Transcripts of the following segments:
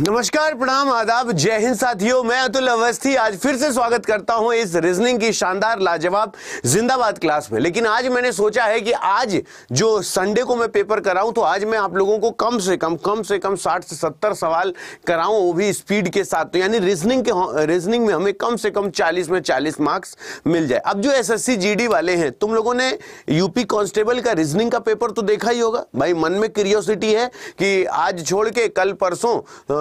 नमस्कार प्रणाम आदाब जय हिंद साथियों मैं अतुल अवस्थी आज फिर से स्वागत करता हूं इस रीजनिंग की शानदार लाजवाब जिंदाबाद क्लास में लेकिन आज मैंने सोचा है कि आज जो संडे को मैं पेपर कराऊं तो आज मैं आप लोगों को कम से कम कम से कम 60 से 70 सवाल कराऊं वो भी स्पीड के साथ तो यानी रीजनिंग के रीजनिंग में हमें कम से कम चालीस में चालीस मार्क्स मिल जाए अब जो एस एस वाले हैं तुम लोगों ने यूपी कॉन्स्टेबल का रीजनिंग का पेपर तो देखा ही होगा भाई मन में क्रियोसिटी है कि आज छोड़ के कल परसों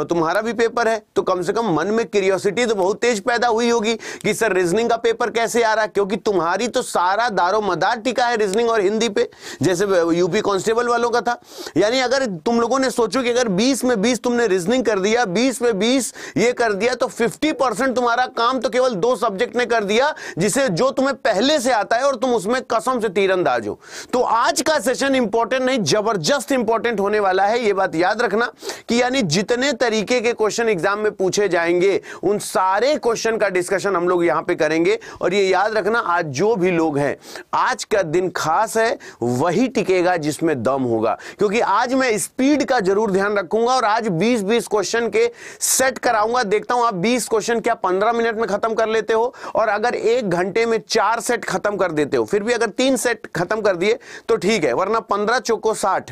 तो तुम्हारा भी पेपर है तो कम से कम मन में क्यूरियोसिटी तो बहुत तेज पैदा हुई होगी कि सर रीजनिंग का पेपर कैसे आ रहा है क्योंकि तुम्हारी तो सारा दारो मदार टिका है रीजनिंग और हिंदी पे जैसे यूपी कांस्टेबल वालों का था यानी अगर तुम लोगों ने सोचो कि अगर 20 में 20 तुमने रीजनिंग कर दिया 20 में 20 ये कर दिया तो 50 परसेंट तुम्हारा काम तो केवल दो सब्जेक्ट ने कर दिया जिसे जो तुम्हें पहले से आता है और तुम उसमें कसम से तीरंदाज हो तो आज का सेशन इंपॉर्टेंट नहीं जबरदस्त इंपॉर्टेंट होने वाला है ये बात याद रखना कि यानी जितने तरीके तरीके के क्वेश्चन एग्जाम में पूछे जाएंगे उन सारे क्वेश्चन का डिस्कशन हम लोग यहां पे करेंगे और ये याद रखना आज जो भी लोग हैं आज का दिन खास है वही टिकेगा जिसमें दम होगा क्योंकि आज मैं स्पीड का जरूर ध्यान रखूंगा और आज 20-20 क्वेश्चन के सेट कराऊंगा देखता हूं आप 20 क्वेश्चन क्या 15 मिनट में खत्म कर लेते हो और अगर एक घंटे में चार सेट खत्म कर देते हो फिर भी अगर तीन सेट खत्म कर दिए तो ठीक है वरना पंद्रह चौको साठ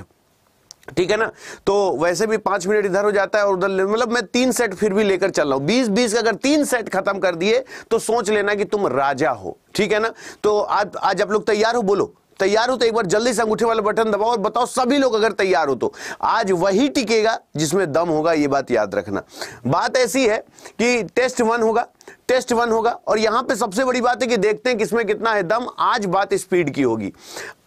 ठीक है ना तो वैसे भी पांच मिनट इधर हो जाता है और उधर मतलब मैं तीन सेट फिर भी लेकर चल रहा हूं बीस बीस अगर तीन सेट खत्म कर दिए तो सोच लेना कि तुम राजा हो ठीक है ना तो आज आज आप लोग तैयार हो बोलो तैयार हो तो एक बार जल्दी से अंगूठे वाला बटन दबाओ और बताओ सभी लोग अगर तैयार हो तो आज वही टिकेगा जिसमें दम होगा ये बात याद रखना बात ऐसी है कि टेस्ट वन होगा टेस्ट वन होगा और यहां पे सबसे बड़ी बात है कि देखते हैं किसमें कितना है दम आज बात स्पीड की होगी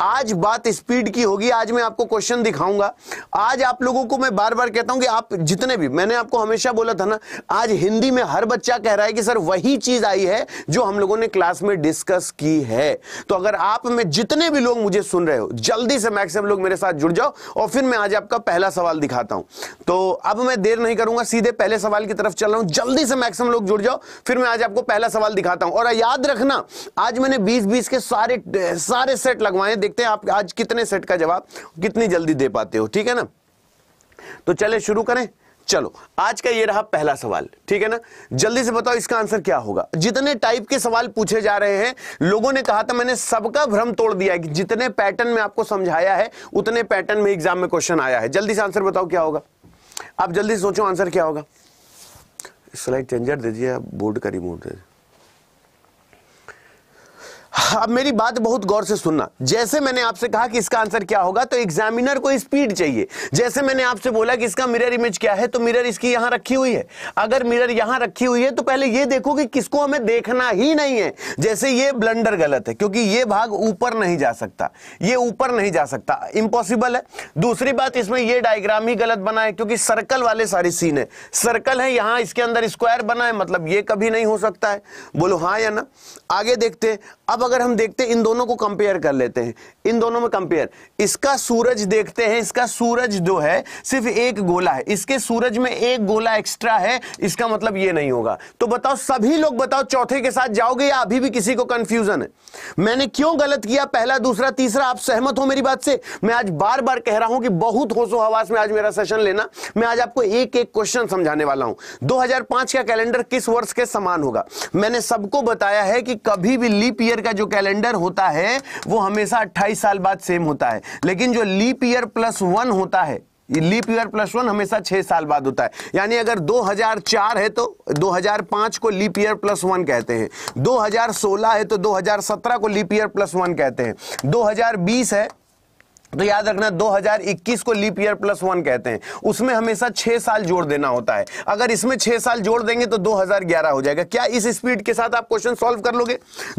आज बात स्पीड की होगी आज मैं आपको क्वेश्चन दिखाऊंगा आज आप लोगों को मैं बार बार कहता हूं कि आप जितने भी मैंने आपको हमेशा बोला था ना आज हिंदी में हर बच्चा कह रहा है कि सर वही चीज आई है जो हम लोगों ने क्लास में डिस्कस की है तो अगर आप में जितने भी लोग मुझे सुन रहे हो जल्दी से मैक्सिमम लोग मेरे साथ जुड़ जाओ और फिर मैं आज आपका पहला सवाल दिखाता हूं तो अब मैं देर नहीं करूंगा सीधे पहले सवाल की तरफ चल रहा हूं जल्दी से मैक्सिमम लोग जुड़ जाओ फिर फिर मैं आज आपको पहला सवाल दिखाता हूं और याद रखना आज मैंने 20-20 के सारे सारे सेट लगवाए देखते हैं आप आज कितने सेट का जवाब कितनी जल्दी दे पाते हो ठीक है ना तो चले शुरू करें चलो आज का ये रहा पहला सवाल ठीक है ना जल्दी से बताओ इसका आंसर क्या होगा जितने टाइप के सवाल पूछे जा रहे हैं लोगों ने कहा था मैंने सबका भ्रम तोड़ दिया है कि जितने पैटर्न में आपको समझाया है उतने पैटर्न में एग्जाम में क्वेश्चन आया है जल्दी से आंसर बताओ क्या होगा आप जल्दी सोचो आंसर क्या होगा स्लाइड चेंजर दीजिए आप बोर्ड का रिमूव दीजिए अब मेरी बात बहुत गौर से सुनना जैसे मैंने आपसे कहा कि इसका आंसर क्या होगा तो एग्जामिनर को स्पीड चाहिए जैसे मैंने आपसे बोला कि इसका मिरर इमेज क्या है तो मिरर इसकी यहां रखी हुई है अगर मिरर यहां रखी हुई है तो पहले यह देखो कि किसको हमें देखना ही नहीं है जैसे ये ब्लंडर गलत है क्योंकि ये भाग ऊपर नहीं जा सकता ये ऊपर नहीं जा सकता इंपॉसिबल है दूसरी बात इसमें यह डायग्राम ही गलत बना है क्योंकि सर्कल वाले सारे सीन है सर्कल है यहां इसके अंदर स्क्वायर बना है मतलब ये कभी नहीं हो सकता है बोलो हाँ या ना आगे देखते अब अगर हम देखते हैं इन दोनों को कंपेयर कर लेते हैं इन दोनों में कंपेयर इसका सूरज देखते हैं इसका सूरज जो है सिर्फ एक गोला है इसके सूरज में एक गोला एक्स्ट्रा है इसका मतलब ये नहीं होगा तो बताओ सभी लोग बताओ चौथे के साथ जाओगे या अभी भी किसी को कंफ्यूजन है मैंने क्यों गलत किया पहला दूसरा तीसरा आप सहमत हो मेरी बात से मैं आज बार बार कह रहा हूं कि बहुत होशो हवास में आज मेरा सेशन लेना मैं आज आपको एक एक क्वेश्चन समझाने वाला हूं दो का कैलेंडर किस वर्ष के समान होगा मैंने सबको बताया है कि कभी भी लीप ईयर का जो कैलेंडर होता है वो हमेशा अट्ठाईस साल बाद सेम होता है लेकिन जो लीप ईयर प्लस वन होता है लीप ईयर प्लस वन हमेशा छह साल बाद होता है यानी अगर 2004 है तो 2005 को लीप ईयर प्लस वन कहते हैं 2016 है तो 2017 को लीप ईयर प्लस वन कहते हैं 2020 है तो याद रखना 2021 को लीप ईयर प्लस वन कहते हैं उसमें हमेशा छह साल जोड़ देना होता है अगर इसमें छह साल जोड़ देंगे तो 2011 हो जाएगा क्या इस स्पीड के साथ आप क्वेश्चन सॉल्व कर लोगे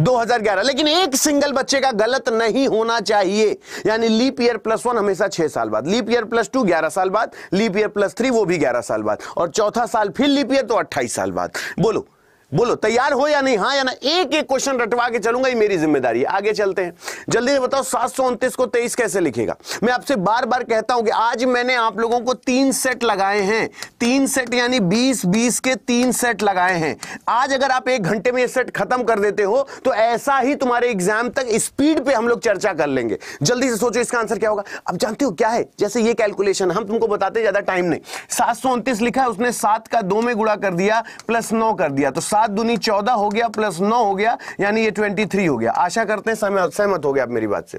2011 लेकिन एक सिंगल बच्चे का गलत नहीं होना चाहिए यानी लीप ईयर प्लस वन हमेशा छह साल बाद लीप ईयर प्लस टू ग्यारह साल बाद लीप ईयर प्लस थ्री वो भी ग्यारह साल बाद और चौथा साल फिर लीप ईयर तो अट्ठाईस साल बाद बोलो बोलो तैयार हो या नहीं हाँ या ना एक एक क्वेश्चन रटवा के चलूंगा ये मेरी जिम्मेदारी है आगे चलते हैं जल्दी से बताओ सात सौ उनतीस को तेईस कैसे लिखेगा मैं आपसे बार बार कहता हूं कि आज मैंने आप लोगों को तीन सेट लगाए हैं तीन सेट यानी बीस बीस के तीन सेट लगाए हैं आज अगर आप एक घंटे में ये सेट खत्म कर देते हो तो ऐसा ही तुम्हारे एग्जाम तक स्पीड पर हम लोग चर्चा कर लेंगे जल्दी से सोचो इसका आंसर क्या होगा अब जानते हो क्या है जैसे ये कैलकुलेशन हम तुमको बताते ज्यादा टाइम नहीं सात लिखा है उसने सात का दो में गुड़ा कर दिया प्लस नौ कर दिया तो सात दूनी चौदह हो गया प्लस नौ हो गया यानी ये ट्वेंटी थ्री हो गया आशा करते हैं सहमत हो गया आप मेरी बात से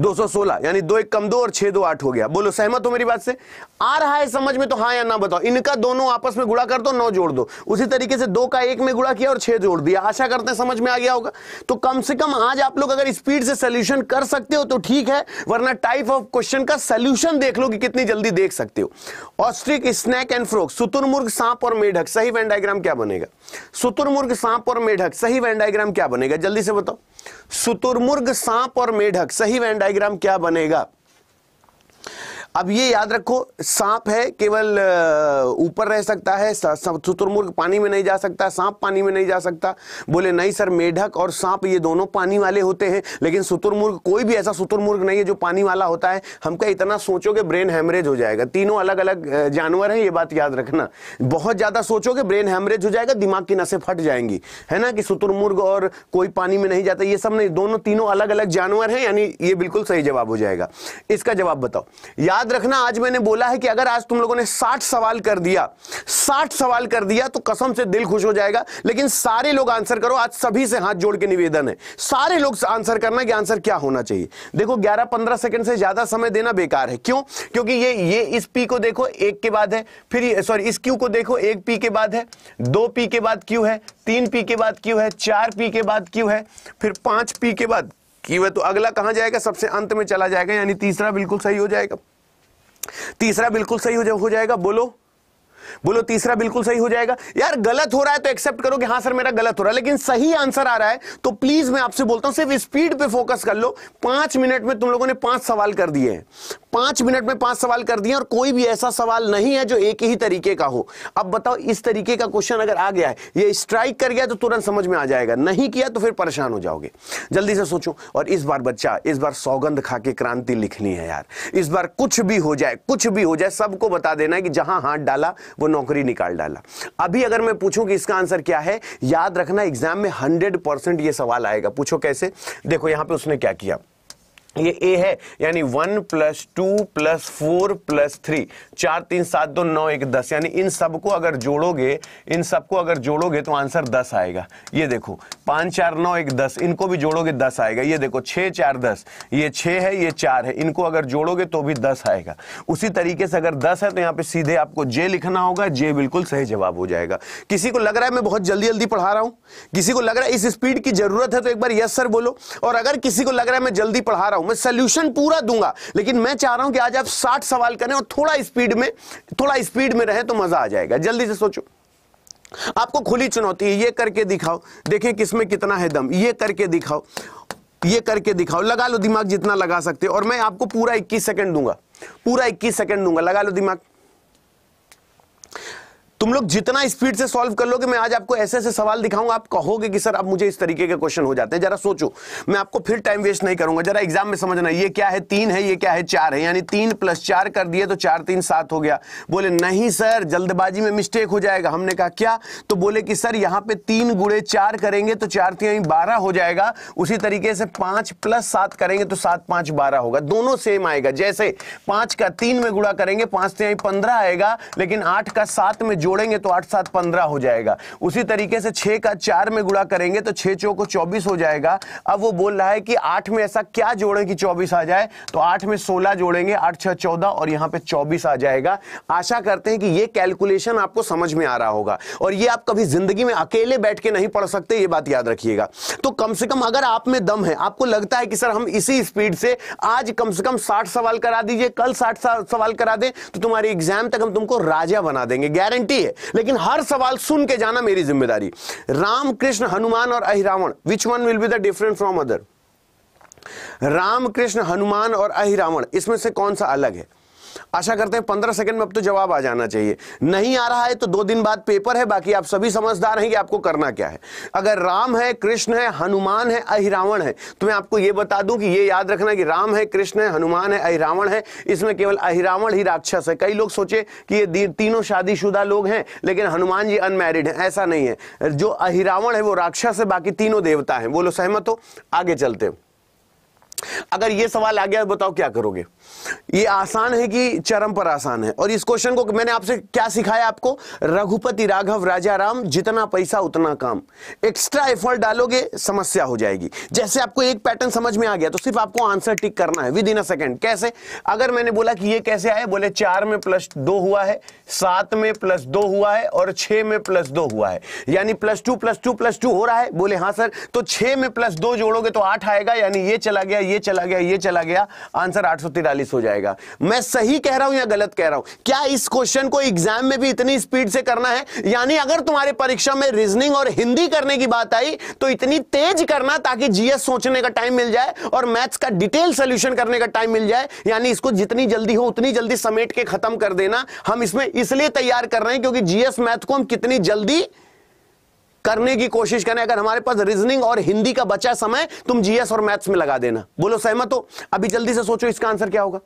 216 यानी दो एक कम दो और छह दो आठ हो गया बोलो सहमत हो मेरी बात से आ रहा है समझ में तो हाँ या ना बताओ इनका दोनों आपस में गुड़ा कर दो नौ जोड़ दो उसी तरीके से दो का एक में गुड़ा किया और छह जोड़ दिया आशा करते हैं समझ में आ गया होगा तो कम से कम आज आप लोग अगर स्पीड से सोल्यूशन कर सकते हो तो ठीक है वरना टाइप ऑफ क्वेश्चन का सोल्यूशन देख लो कि कितनी जल्दी देख सकते हो ऑस्ट्रिक स्नैक एंड फ्रोक सुतुरमुर्ग सांप और मेढक सही वेन डायग्राम क्या बनेगा सुतुरमुर्ग सांप और मेढक सही वेन डायग्राम क्या बनेगा जल्दी से बताओ सुतुरमुर्ग सांप और मेढक सही वैन डायग्राम क्या बनेगा अब ये याद रखो सांप है केवल ऊपर रह सकता है शुतुरमुर्ग पानी में नहीं जा सकता सांप पानी में नहीं जा सकता बोले नहीं सर मेढक और सांप ये दोनों पानी वाले होते हैं लेकिन शुतुरमुर्ग कोई भी ऐसा शुतुरमुर्ग नहीं है जो पानी वाला होता है हमका इतना सोचोगे ब्रेन हैमरेज हो जाएगा तीनों अलग अलग जानवर हैं ये बात याद रखना बहुत ज़्यादा सोचोगे ब्रेन हैमरेज हो जाएगा दिमाग की नशें फट जाएंगी है ना कि शुतुरमुर्ग और कोई पानी में नहीं जाता ये सब नहीं दोनों तीनों अलग अलग जानवर हैं यानी ये बिल्कुल सही जवाब हो जाएगा इसका जवाब बताओ याद याद रखना आज मैंने बोला है कि अगर आज तुम लोगों ने 60 सवाल कर दिया 60 सवाल कर दिया तो कसम से दिल खुश हो जाएगा लेकिन सारे लोग आंसर करो आज सभी से हाथ जोड़ के निवेदन है सारे लोग आंसर करना कि आंसर क्या होना चाहिए देखो 11-15 सेकंड से ज्यादा समय देना बेकार है क्यों क्योंकि ये ये इस पी को देखो एक के बाद है फिर सॉरी इस क्यू को देखो एक पी के बाद है दो पी के बाद क्यू है तीन पी के बाद क्यू है चार पी के बाद क्यू है फिर पांच पी के बाद क्यू है तो अगला कहां जाएगा सबसे अंत में चला जाएगा यानी तीसरा बिल्कुल सही हो जाएगा तीसरा बिल्कुल सही हो, जाएगा बोलो बोलो तीसरा बिल्कुल सही हो जाएगा यार गलत हो रहा है तो एक्सेप्ट करो कि हाँ सर मेरा गलत हो रहा है लेकिन सही आंसर आ रहा है तो प्लीज मैं आपसे बोलता हूं सिर्फ स्पीड पे फोकस कर लो पांच मिनट में तुम लोगों ने पांच सवाल कर दिए पांच मिनट में पांच सवाल कर दिए और कोई भी ऐसा सवाल नहीं है जो एक ही तरीके का हो अब बताओ इस तरीके का क्वेश्चन अगर आ गया है ये स्ट्राइक कर गया तो तुरंत समझ में आ जाएगा नहीं किया तो फिर परेशान हो जाओगे जल्दी से सोचो और इस बार बच्चा इस बार सौगंध खा के क्रांति लिखनी है यार इस बार कुछ भी हो जाए कुछ भी हो जाए सबको बता देना कि जहां हाथ डाला वो नौकरी निकाल डाला अभी अगर मैं पूछूं कि इसका आंसर क्या है याद रखना एग्जाम में हंड्रेड परसेंट सवाल आएगा पूछो कैसे देखो यहां पर उसने क्या किया ये ए है यानी one plus two plus four plus three चार तीन सात दो नौ एक दस यानी इन सबको अगर जोड़ोगे इन सबको अगर जोड़ोगे तो आंसर दस आएगा ये देखो पाँच चार नौ एक दस इनको भी जोड़ोगे दस आएगा ये देखो छह चार दस ये छह है ये चार है इनको अगर जोड़ोगे तो भी दस आएगा उसी तरीके से अगर दस है तो यहाँ पे सीधे आपको जे लिखना होगा जे बिल्कुल सही जवाब हो जाएगा किसी को लग रहा है मैं बहुत जल्दी जल्दी पढ़ा रहा हूँ किसी को लग रहा है इस स्पीड की जरूरत है तो एक बार यस सर बोलो और अगर किसी को लग रहा है मैं जल्दी पढ़ा रहा हूं मैं सोल्यूशन पूरा दूंगा लेकिन मैं चाह रहा हूं कि आज आप साठ सवाल करें और थोड़ा स्पीड में थोड़ा स्पीड में रहें तो मजा आ जाएगा जल्दी से सोचो आपको खुली चुनौती है ये करके दिखाओ देखें किसमें कितना है दम ये करके दिखाओ ये करके दिखाओ लगा लो दिमाग जितना लगा सकते हो और मैं आपको पूरा 21 सेकंड दूंगा पूरा 21 सेकंड दूंगा लगा लो दिमाग तुम लोग जितना स्पीड से सॉल्व कर लोगे मैं आज आपको ऐसे ऐसे सवाल दिखाऊंगा आप कहोगे कि सर अब मुझे इस तरीके के क्वेश्चन हो जाते हैं जरा सोचो मैं आपको फिर टाइम वेस्ट नहीं करूंगा जरा एग्जाम में समझना ये क्या है तीन है ये क्या है चार है यानी तीन प्लस चार कर दिए तो चार तीन सात हो गया बोले नहीं सर जल्दबाजी में मिस्टेक हो जाएगा हमने कहा क्या तो बोले कि सर यहाँ पे तीन गुड़े चार करेंगे तो चार तीन बारह हो जाएगा उसी तरीके से पांच प्लस सात करेंगे तो सात पांच बारह होगा दोनों सेम आएगा जैसे पांच का तीन में गुड़ा करेंगे पांच तीन तो पंद्रह आएगा लेकिन आठ का सात में जोड़ जोड़ेंगे तो आठ सात पंद्रह हो जाएगा उसी तरीके से छह का चार में गुड़ा करेंगे तो छह चौक चौबीस हो जाएगा अब वो बोल रहा है कि आठ में ऐसा क्या जोड़े कि चौबीस आ जाए तो आठ में सोलह जोड़ेंगे आठ छह चौदह और यहाँ पे चौबीस आ जाएगा आशा करते हैं कि ये कैलकुलेशन आपको समझ में आ रहा होगा और ये आप कभी जिंदगी में अकेले बैठ के नहीं पढ़ सकते ये बात याद रखिएगा तो कम से कम अगर आप में दम है आपको लगता है कि सर हम इसी स्पीड से आज कम से कम साठ सवाल करा दीजिए कल साठ सवाल करा दें तो तुम्हारी एग्जाम तक हम तुमको राजा बना देंगे गारंटी गलती है लेकिन हर सवाल सुन के जाना मेरी जिम्मेदारी रामकृष्ण हनुमान और Ahiravan which one will be the different from other Ramkrishna Hanuman और अहिरावण इसमें से कौन सा अलग है आशा करते हैं पंद्रह सेकंड में अब तो जवाब आ जाना चाहिए नहीं आ रहा है तो दो दिन बाद पेपर है बाकी आप सभी समझदार हैं कि आपको करना क्या है अगर राम है कृष्ण है हनुमान है अहिरावण है तो मैं आपको यह बता दूं कि यह याद रखना कि राम है कृष्ण है हनुमान है अहिरावण है इसमें केवल अहिरावण ही राक्षस है कई लोग सोचे कि ये तीनों शादीशुदा लोग हैं लेकिन हनुमान जी अनमेरिड है ऐसा नहीं है जो अहिरावण है वो राक्षस है बाकी तीनों देवता है बोलो सहमत हो आगे चलते अगर ये सवाल आ गया बताओ क्या करोगे ये आसान है कि चरम पर आसान है और इस क्वेश्चन को मैंने आपसे क्या सिखाया आपको रघुपति राघव राजा राम जितना पैसा उतना काम एक्स्ट्रा एफर्ट डालोगे समस्या हो जाएगी जैसे आपको एक पैटर्न समझ में आ गया तो सिर्फ आपको आंसर टिक करना है विद इन अ सेकेंड कैसे अगर मैंने बोला कि ये कैसे आए बोले चार में प्लस दो हुआ है सात में प्लस दो हुआ है और छह में प्लस दो हुआ है यानी plus two plus two plus two हो रहा है बोले हाँ सर तो छह में प्लस दो जोड़ोगे तो आठ आएगा यानी ये चला गया ये चला गया ये चला गया आंसर आठ सौ तिरालीस हो जाएगा मैं सही कह रहा हूं या गलत कह रहा हूं क्या इस क्वेश्चन को एग्जाम में भी इतनी स्पीड से करना है यानी अगर तुम्हारे परीक्षा में रीजनिंग और हिंदी करने की बात आई तो इतनी तेज करना ताकि जीएस सोचने का टाइम मिल जाए और मैथ्स का डिटेल सोल्यूशन करने का टाइम मिल जाए यानी इसको जितनी जल्दी हो उतनी जल्दी समेट के खत्म कर देना हम इसमें इसलिए तैयार कर रहे हैं क्योंकि जीएस मैथ को हम कितनी जल्दी करने की कोशिश करें अगर हमारे पास रीजनिंग और हिंदी का बचा समय तुम जीएस और मैथ्स में लगा देना बोलो सहमत हो अभी जल्दी से सोचो इसका आंसर क्या होगा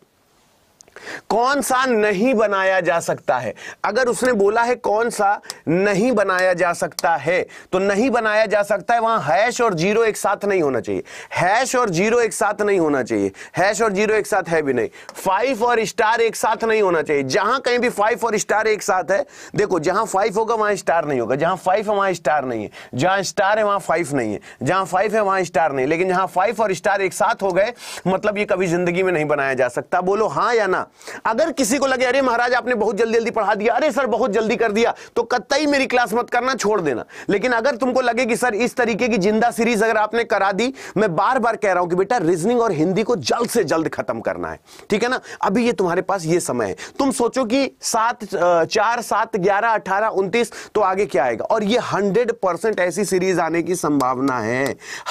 कौन सा नहीं बनाया जा सकता है अगर उसने बोला है कौन सा नहीं बनाया जा सकता है तो नहीं बनाया जा सकता है वहां हैश और जीरो एक साथ नहीं होना चाहिए हैश और जीरो एक साथ नहीं होना चाहिए हैश और जीरो एक साथ है भी नहीं फाइव और स्टार एक साथ नहीं होना चाहिए जहां कहीं भी फाइव और स्टार एक साथ है देखो जहां फाइव होगा वहां स्टार नहीं होगा जहां फाइव है वहां स्टार नहीं है जहां स्टार है वहां फाइव नहीं है जहां फाइव है वहां स्टार नहीं लेकिन जहां फाइव और स्टार एक साथ हो गए मतलब ये कभी जिंदगी में नहीं बनाया जा सकता बोलो हाँ या ना अगर किसी को लगे अरे महाराज आपने बहुत जल्दी जल्दी पढ़ा दिया अरे सर बहुत जल्दी कर दिया तो कतई मेरी क्लास मत करना छोड़ देना लेकिन अगर तुमको लगे कि सर इस तरीके की जिंदा सीरीज अगर आपने करा दी मैं बार बार कह रहा हूं कि बेटा रीजनिंग और हिंदी को जल्द से जल्द खत्म करना है ठीक है ना अभी ये तुम्हारे पास ये समय है तुम सोचो कि सात चार सात ग्यारह अठारह उन्तीस तो आगे क्या आएगा और ये हंड्रेड परसेंट ऐसी सीरीज आने की संभावना है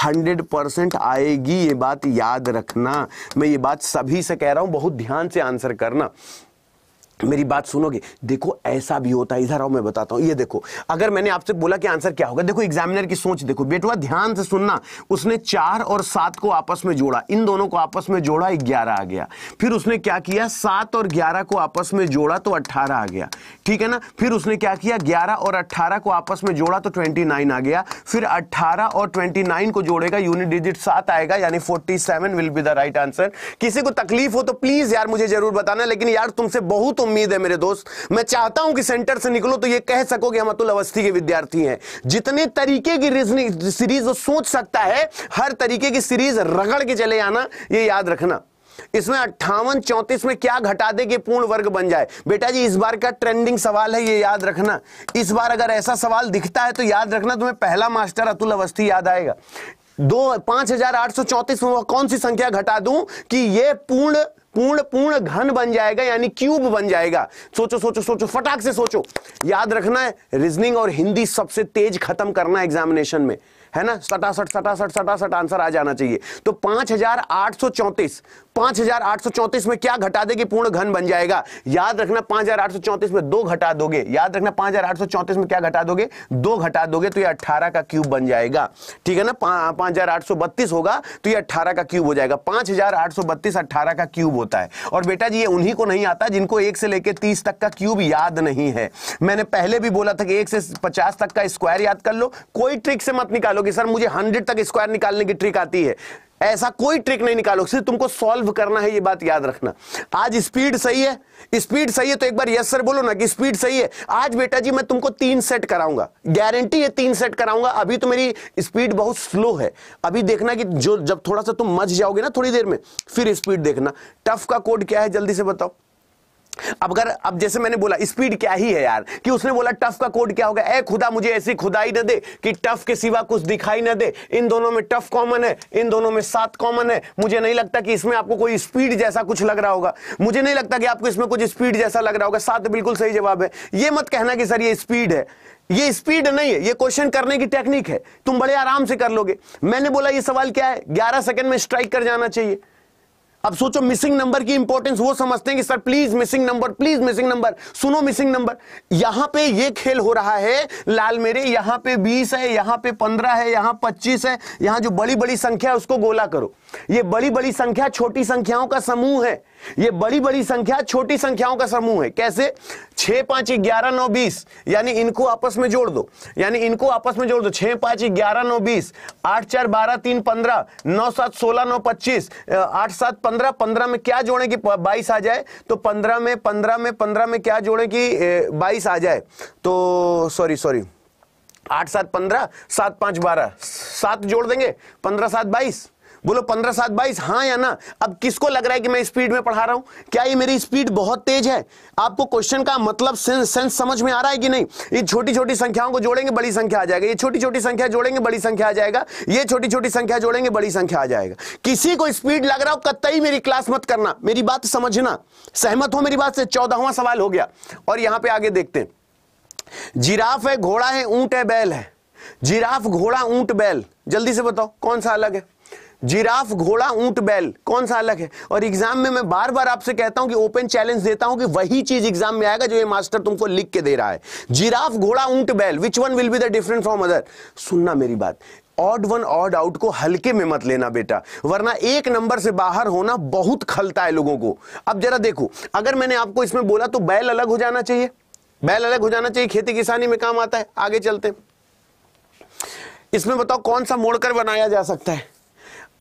हंड्रेड परसेंट आएगी ये बात याद रखना मैं ये बात सभी से कह रहा हूं बहुत ध्यान से आंसर आंसर करना मेरी बात सुनोगे देखो ऐसा भी होता है इधर आओ मैं बताता हूँ ये देखो अगर मैंने आपसे बोला कि आंसर क्या होगा देखो एग्जामिनर की सोच देखो बेटवा ध्यान से सुनना उसने चार और सात को आपस में जोड़ा इन दोनों को आपस में जोड़ा ग्यारह आ गया फिर उसने क्या किया सात और ग्यारह को आपस में जोड़ा तो अट्ठारह आ गया ठीक है ना फिर उसने क्या किया ग्यारह और अट्ठारह को आपस में जोड़ा तो ट्वेंटी नाइन आ गया फिर अट्ठारह और ट्वेंटी नाइन को जोड़ेगा यूनिट डिजिट सात आएगा यानी forty seven will be the right answer किसी को तकलीफ हो तो प्लीज यार मुझे जरूर बताना लेकिन यार तुमसे बहुत उम्मीद है मेरे दोस्त मैं चाहता हूं कि सेंटर से निकलो तो ये कह सको कि हम अतुल अवस्थी के विद्यार्थी हैं जितने तरीके की सीरीज वो सोच सकता है हर तरीके की सीरीज रगड़ के चले आना ये याद रखना इसमें अट्ठावन चौंतीस में क्या घटा दे कि पूर्ण वर्ग बन जाए बेटा जी इस बार का ट्रेंडिंग सवाल है ये याद रखना इस बार अगर ऐसा सवाल दिखता है तो याद रखना तुम्हें पहला मास्टर अतुल अवस्थी याद आएगा दो पांच हजार आठ सौ चौंतीस में कौन सी संख्या घटा दूं कि ये पूर्ण पूर्ण पूर्ण घन बन जाएगा यानी क्यूब बन जाएगा सोचो सोचो सोचो फटाक से सोचो याद रखना है रीजनिंग और हिंदी सबसे तेज खत्म करना एग्जामिनेशन में है ना सटासट सटासट सटासट आंसर आ जाना चाहिए तो पांच हजार आठ सौ चौंतीस 5834 में क्या घटा देगी पूर्ण घन बन जाएगा याद रखना 5834 में दो घटा दोगे याद रखना 5834 में क्या घटा दोगे दो घटा दोगे तो ये 18 का क्यूब बन जाएगा ठीक है ना पांच होगा तो ये 18 का क्यूब हो जाएगा 5832 18 का क्यूब होता है और बेटा जी ये उन्हीं को नहीं आता जिनको एक से लेकर तीस तक का क्यूब याद नहीं है मैंने पहले भी बोला था कि एक से पचास तक का स्क्वायर याद कर लो कोई ट्रिक से मत निकालो कि सर मुझे हंड्रेड तक स्क्वायर निकालने की ट्रिक आती है ऐसा कोई ट्रिक नहीं निकालो सिर्फ तुमको सॉल्व करना है ये बात याद रखना आज स्पीड सही है स्पीड सही है तो एक बार यस सर बोलो ना कि स्पीड सही है आज बेटा जी मैं तुमको तीन सेट कराऊंगा गारंटी है तीन सेट कराऊंगा अभी तो मेरी स्पीड बहुत स्लो है अभी देखना कि जो जब थोड़ा सा तुम मच जाओगे ना थोड़ी देर में फिर स्पीड देखना टफ का कोड क्या है जल्दी से बताओ अब अगर अब जैसे मैंने बोला स्पीड क्या ही है यार कि उसने बोला टफ का कोड क्या होगा ए खुदा मुझे ऐसी खुदाई न दे कि टफ के सिवा कुछ दिखाई न दे इन दोनों में टफ कॉमन है इन दोनों में सात कॉमन है मुझे नहीं लगता कि इसमें आपको कोई स्पीड जैसा कुछ लग रहा होगा मुझे नहीं लगता कि आपको इसमें कुछ स्पीड जैसा लग रहा होगा सात बिल्कुल सही जवाब है ये मत कहना कि सर ये स्पीड है ये स्पीड नहीं है ये क्वेश्चन करने की टेक्निक है तुम बड़े आराम से कर लोगे मैंने बोला ये सवाल क्या है ग्यारह सेकंड में स्ट्राइक कर जाना चाहिए अब सोचो मिसिंग नंबर की इंपॉर्टेंस वो समझते हैं कि sir please missing number please missing number सुनो मिसिंग नंबर यहां पे ये खेल हो रहा है लाल मेरे यहां पे 20 है यहां पे 15 है यहां 25 है यहां जो बड़ी बड़ी संख्या है उसको गोला करो ये बड़ी बड़ी संख्या छोटी संख्याओं का समूह है ये बड़ी बड़ी संख्या छोटी संख्याओं का समूह है कैसे छह पांच ग्यारह नौ बीस यानी इनको आपस में जोड़ दो यानी इनको आपस में जोड़ दो छह पांच ग्यारह नौ बीस आठ चार बारह तीन पंद्रह नौ सात सोलह नौ पच्चीस आठ सात पंद्रह पंद्रह में क्या जोड़े की बाईस आ जाए तो पंद्रह में पंद्रह में पंद्रह में क्या जोड़े की बाईस आ जाए तो सॉरी सॉरी आठ सात पंद्रह सात पांच बारह सात जोड़ देंगे पंद्रह सात बाईस बोलो पंद्रह सात बाईस हाँ या ना अब किसको लग रहा है कि मैं स्पीड में पढ़ा रहा हूं क्या ये मेरी स्पीड बहुत तेज है आपको क्वेश्चन का मतलब सेंस, सेंस समझ में आ रहा है कि नहीं ये छोटी छोटी संख्याओं को जोड़ेंगे बड़ी संख्या आ जाएगा ये छोटी छोटी संख्या जोड़ेंगे बड़ी संख्या आ जाएगा ये छोटी छोटी संख्या जोड़ेंगे बड़ी संख्या आ जाएगा किसी को स्पीड लग रहा हो कतई मेरी क्लास मत करना मेरी बात समझना सहमत हो मेरी बात से चौदहवा सवाल हो गया और यहां पर आगे देखते जिराफ है घोड़ा है ऊंट है बैल है जिराफ घोड़ा ऊंट बैल जल्दी से बताओ कौन सा अलग है जिराफ घोड़ा ऊंट बैल कौन सा अलग है और एग्जाम में मैं बार बार आपसे कहता हूं कि ओपन चैलेंज देता हूं कि वही चीज एग्जाम में आएगा जो ये मास्टर तुमको लिख के दे रहा है जिराफ घोड़ा ऊंट बैल which one will be the different from other सुनना मेरी बात ऑड वन ऑड आउट को हल्के में मत लेना बेटा वरना एक नंबर से बाहर होना बहुत खलता है लोगों को अब जरा देखो अगर मैंने आपको इसमें बोला तो बैल अलग हो जाना चाहिए बैल अलग हो जाना चाहिए खेती किसानी में काम आता है आगे चलते इसमें बताओ कौन सा मोड़कर बनाया जा सकता है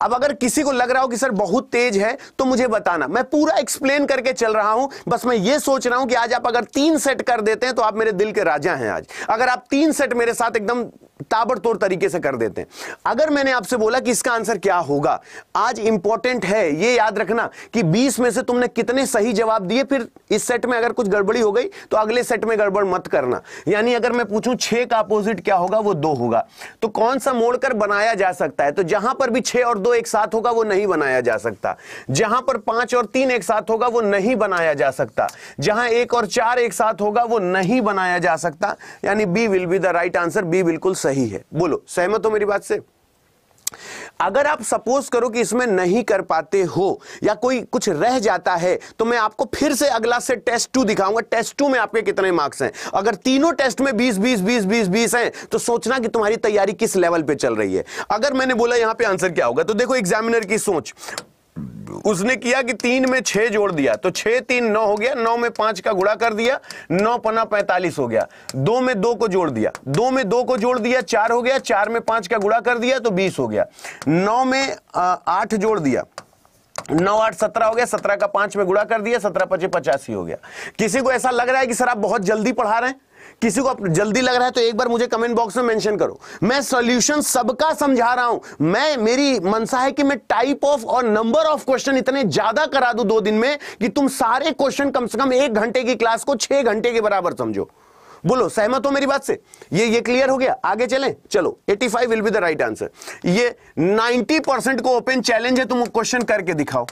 अब अगर किसी को लग रहा हो कि सर बहुत तेज है तो मुझे बताना मैं पूरा एक्सप्लेन करके चल रहा हूं बस मैं ये सोच रहा हूं कि आज आप अगर तीन सेट कर देते हैं तो आप मेरे दिल के राजा हैं आज अगर आप तीन सेट मेरे साथ एकदम ताबड़तोड़ तरीके से कर देते हैं अगर मैंने आपसे बोला कि इसका आंसर क्या होगा आज इंपॉर्टेंट है ये याद रखना कि 20 में से तुमने कितने सही जवाब दिए फिर इस सेट में अगर कुछ गड़बड़ी हो गई तो अगले सेट में गड़बड़ मत करना यानी अगर मैं पूछूं छः का अपोजिट क्या होगा वो दो होगा तो कौन सा मोड़कर बनाया जा सकता है तो जहां पर भी छः और दो एक साथ होगा वो नहीं बनाया जा सकता जहां पर पांच और तीन एक साथ होगा वो नहीं बनाया जा सकता जहां एक और चार एक साथ होगा वो नहीं बनाया जा सकता यानी B will be the right answer B बिल्कुल सही सही है बोलो सहमत हो मेरी बात से अगर आप सपोज करो कि इसमें नहीं कर पाते हो या कोई कुछ रह जाता है तो मैं आपको फिर से अगला से टेस्ट टू दिखाऊंगा टेस्ट टू में आपके कितने मार्क्स हैं अगर तीनों टेस्ट में 20 20 20 20 20 हैं तो सोचना कि तुम्हारी तैयारी किस लेवल पे चल रही है अगर मैंने बोला यहां पे आंसर क्या होगा तो देखो एग्जामिनर की सोच उसने किया कि तीन में छह जोड़ दिया तो छह तीन नौ हो गया नौ में पांच का गुड़ा कर दिया नौ पना पैंतालीस हो गया दो में दो को जोड़ दिया दो में दो को जोड़ दिया चार हो गया चार में पांच का गुड़ा कर दिया तो बीस हो गया नौ में आठ जोड़ दिया नौ आठ सत्रह हो गया सत्रह का पांच में गुड़ा कर दिया सत्रह पचे पचासी हो गया किसी को ऐसा लग रहा है कि सर आप बहुत जल्दी पढ़ा रहे हैं किसी को जल्दी लग रहा है तो एक बार मुझे कमेंट बॉक्स में मेंशन करो मैं सॉल्यूशन सबका समझा रहा हूं मैं मेरी मनसा है कि मैं टाइप ऑफ और नंबर ऑफ क्वेश्चन इतने ज्यादा करा दू दो दिन में कि तुम सारे क्वेश्चन कम से कम एक घंटे की क्लास को छह घंटे के बराबर समझो बोलो सहमत हो मेरी बात से ये ये क्लियर हो गया आगे चलें चलो 85 will be the right answer ये 90 परसेंट को ओपन चैलेंज है तुम क्वेश्चन करके दिखाओ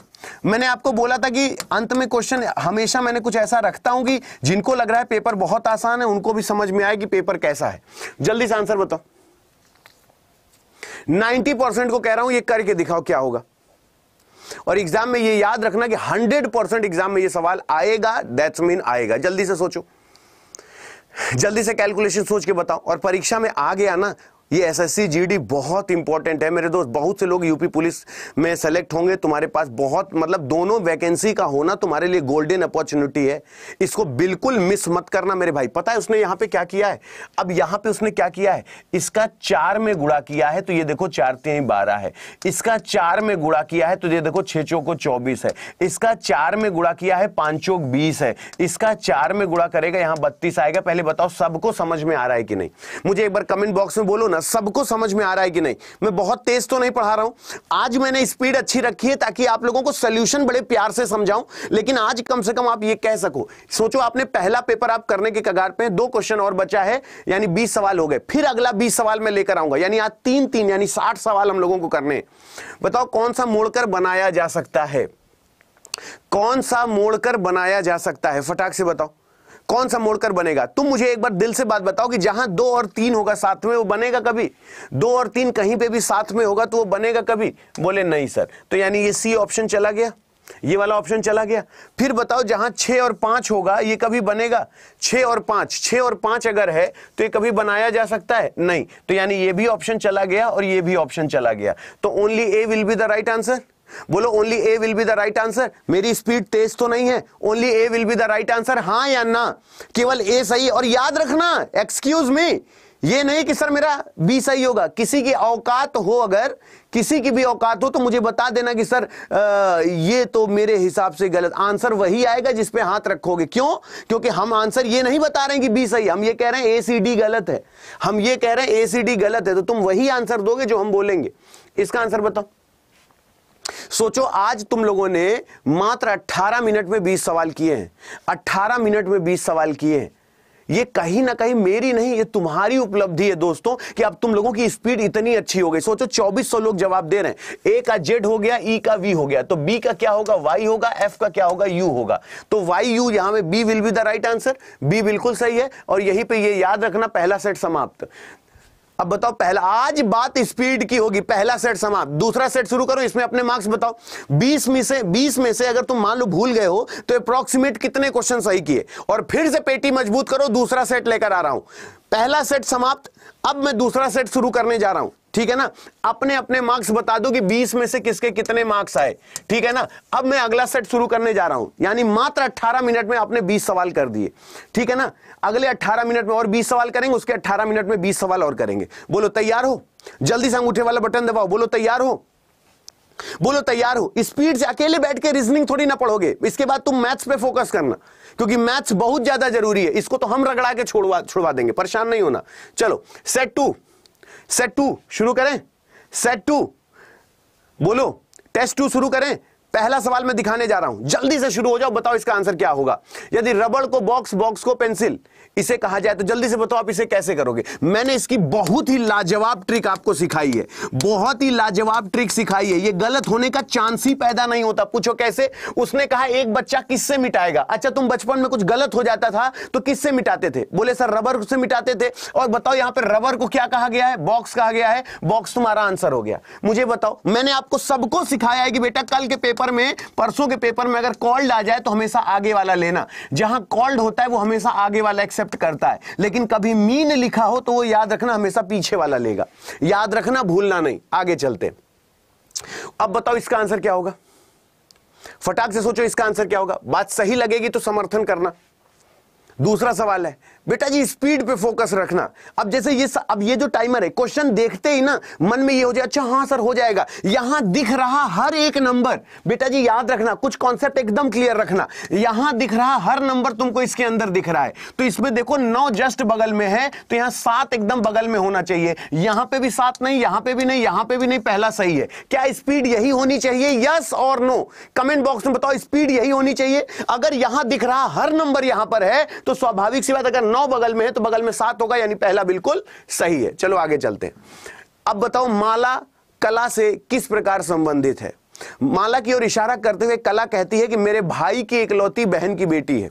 मैंने आपको बोला था कि अंत में क्वेश्चन हमेशा मैंने कुछ ऐसा रखता हूं कि जिनको लग रहा है पेपर बहुत आसान है उनको भी समझ में आए कि पेपर कैसा है जल्दी से आंसर बताओ 90 परसेंट को कह रहा हूं ये करके दिखाओ क्या होगा और एग्जाम में ये याद रखना कि 100 परसेंट एग्जाम में ये सवाल आएगा दैट्स मीन आएगा जल्दी से सोचो जल्दी से कैलकुलेशन सोच के बताओ और परीक्षा में आ गया ना ये एस एस बहुत इंपॉर्टेंट है मेरे दोस्त बहुत से लोग यूपी पुलिस में सेलेक्ट होंगे तुम्हारे पास बहुत मतलब दोनों वैकेंसी का होना तुम्हारे लिए गोल्डन अपॉर्चुनिटी है इसको बिल्कुल मिस मत करना मेरे भाई पता है उसने यहां पे क्या किया है अब यहाँ पे उसने क्या किया है इसका चार में गुड़ा किया है तो ये देखो चार तीन बारह है इसका चार में गुड़ा किया है तो ये देखो छे चौको चौबीस है इसका चार में गुड़ा किया है पांच चौक बीस है इसका चार में गुड़ा करेगा यहाँ बत्तीस आएगा पहले बताओ सबको समझ में आ रहा है कि नहीं मुझे एक बार कमेंट बॉक्स में बोलो ना सबको समझ में आ रहा है कि नहीं मैं बहुत तेज तो नहीं पढ़ा रहा हूं आज मैंने स्पीड अच्छी रखी है ताकि आप लोगों को सोल्यूशन बड़े प्यार से समझाऊं लेकिन आज कम से कम आप ये कह सको सोचो आपने पहला पेपर आप करने के कगार पे दो क्वेश्चन और बचा है यानी बीस सवाल हो गए फिर अगला बीस सवाल मैं लेकर आऊंगा यानी आज तीन तीन यानी साठ सवाल हम लोगों को करने बताओ कौन सा मोड़कर बनाया जा सकता है कौन सा मोड़कर बनाया जा सकता है फटाक से बताओ कौन सा मोड़कर बनेगा तुम मुझे एक बार दिल से बात बताओ कि जहां दो और तीन होगा साथ में वो बनेगा कभी दो और तीन कहीं पे भी साथ में होगा तो वो बनेगा कभी बोले नहीं सर तो यानी ये सी ऑप्शन चला गया ये वाला ऑप्शन चला गया फिर बताओ जहां छह और पांच होगा ये कभी बनेगा छ और पांच छ और पांच अगर है तो ये कभी बनाया जा सकता है नहीं तो यानी ये भी ऑप्शन चला गया और ये भी ऑप्शन चला गया तो only A will be the right answer बोलो only A will be the right answer मेरी स्पीड तेज तो नहीं है only A will be the right answer हाँ या ना केवल ए सही और याद रखना एक्सक्यूज मी ये नहीं कि सर मेरा बी सही होगा किसी की औकात हो अगर किसी की भी औकात हो तो मुझे बता देना कि सर आ, ये तो मेरे हिसाब से गलत आंसर वही आएगा जिस पे हाथ रखोगे क्यों क्योंकि हम आंसर ये नहीं बता रहे हैं कि बी सही हम ये कह रहे हैं ए सी डी गलत है हम ये कह रहे हैं ए सी डी गलत है तो तुम वही आंसर दोगे जो हम बोलेंगे इसका आंसर बताओ सोचो आज तुम लोगों ने मात्र 18 मिनट में 20 सवाल किए हैं 18 मिनट में 20 सवाल किए हैं ये कहीं ना कहीं मेरी नहीं ये तुम्हारी उपलब्धि है दोस्तों कि अब तुम लोगों की स्पीड इतनी अच्छी हो गई सोचो 2400 लोग जवाब दे रहे हैं ए का जेड हो गया ई e का वी हो गया तो बी का क्या होगा वाई होगा एफ का क्या होगा यू होगा तो वाई यू यहां में B will be the right answer B बिल्कुल सही है और यहीं पे ये याद रखना पहला सेट समाप्त अब बताओ पहला आज बात स्पीड की होगी पहला सेट समाप्त दूसरा सेट शुरू करो इसमें अपने मार्क्स बताओ 20 में से 20 में से अगर तुम मान लो भूल गए हो तो अप्रोक्सीमेट कितने क्वेश्चन सही किए और फिर से पेटी मजबूत करो दूसरा सेट लेकर आ रहा हूं पहला सेट समाप्त अब मैं दूसरा सेट शुरू करने जा रहा हूं ठीक है ना अपने अपने मार्क्स बता दो कि 20 में से किसके कितने मार्क्स आए ठीक है ना अब मैं अगला सेट शुरू करने जा रहा हूं यानी मात्र 18 मिनट में आपने 20 सवाल कर दिए ठीक है ना अगले 18 मिनट में और 20 सवाल करेंगे उसके 18 मिनट में 20 सवाल और करेंगे बोलो तैयार हो जल्दी से अंगूठे वाला बटन दबाओ बोलो तैयार हो बोलो तैयार हो स्पीड से अकेले बैठ के रीजनिंग थोड़ी ना पढ़ोगे इसके बाद तुम मैथ्स पे फोकस करना क्योंकि मैथ्स बहुत ज्यादा जरूरी है इसको तो हम रगड़ा के छोड़वा छोड़वा देंगे परेशान नहीं होना चलो सेट टू सेट टू शुरू करें सेट टू बोलो टेस्ट टू शुरू करें पहला सवाल मैं दिखाने जा रहा हूं जल्दी से शुरू हो जाओ बताओ इसका आंसर क्या होगा यदि रबड़ को बॉक्स बॉक्स को पेंसिल इसे कहा जाए तो जल्दी से बताओ आप इसे कैसे करोगे मैंने इसकी बहुत ही लाजवाब ट्रिक आपको सिखाई है बहुत ही लाजवाब ट्रिक सिखाई है ये गलत होने का चांस ही पैदा नहीं होता पूछो कैसे उसने कहा एक बच्चा किससे मिटाएगा अच्छा तुम बचपन में कुछ गलत हो जाता था तो किससे मिटाते थे बोले सर रबर से मिटाते थे और बताओ यहां पर रबर को क्या कहा गया है बॉक्स कहा गया है बॉक्स तुम्हारा आंसर हो गया मुझे बताओ मैंने आपको सबको सिखाया है कि बेटा कल के पेपर में परसों के पेपर में अगर कॉल्ड आ जाए तो हमेशा आगे वाला लेना जहां कॉल्ड होता है वो हमेशा आगे वाला एक्सेप्ट एक्सेप्ट करता है लेकिन कभी मीन लिखा हो तो वो याद रखना हमेशा पीछे वाला लेगा याद रखना भूलना नहीं आगे चलते अब बताओ इसका आंसर क्या होगा फटाक से सोचो इसका आंसर क्या होगा बात सही लगेगी तो समर्थन करना दूसरा सवाल है बेटा जी स्पीड पे फोकस रखना अब जैसे ये अब ये जो टाइमर है क्वेश्चन देखते ही ना मन में ये हो जाए अच्छा हाँ सर हो जाएगा यहां दिख रहा हर एक नंबर बेटा जी याद रखना कुछ कॉन्सेप्ट एकदम क्लियर रखना यहां दिख रहा हर नंबर तुमको इसके अंदर दिख रहा है तो इसमें देखो नौ जस्ट बगल में है तो यहां सात एकदम बगल में होना चाहिए यहां पर भी सात नहीं यहां पर भी नहीं यहां पर भी नहीं पहला सही है क्या स्पीड यही होनी चाहिए यस और नो कमेंट बॉक्स में बताओ स्पीड यही होनी चाहिए अगर यहां दिख रहा हर नंबर यहां पर है तो स्वाभाविक सी बात अगर नौ नौ बगल में है तो बगल में सात होगा यानी पहला बिल्कुल सही है चलो आगे चलते अब बताओ माला कला से किस प्रकार संबंधित है माला की ओर इशारा करते हुए कला कहती है कि मेरे भाई की इकलौती बहन की बेटी है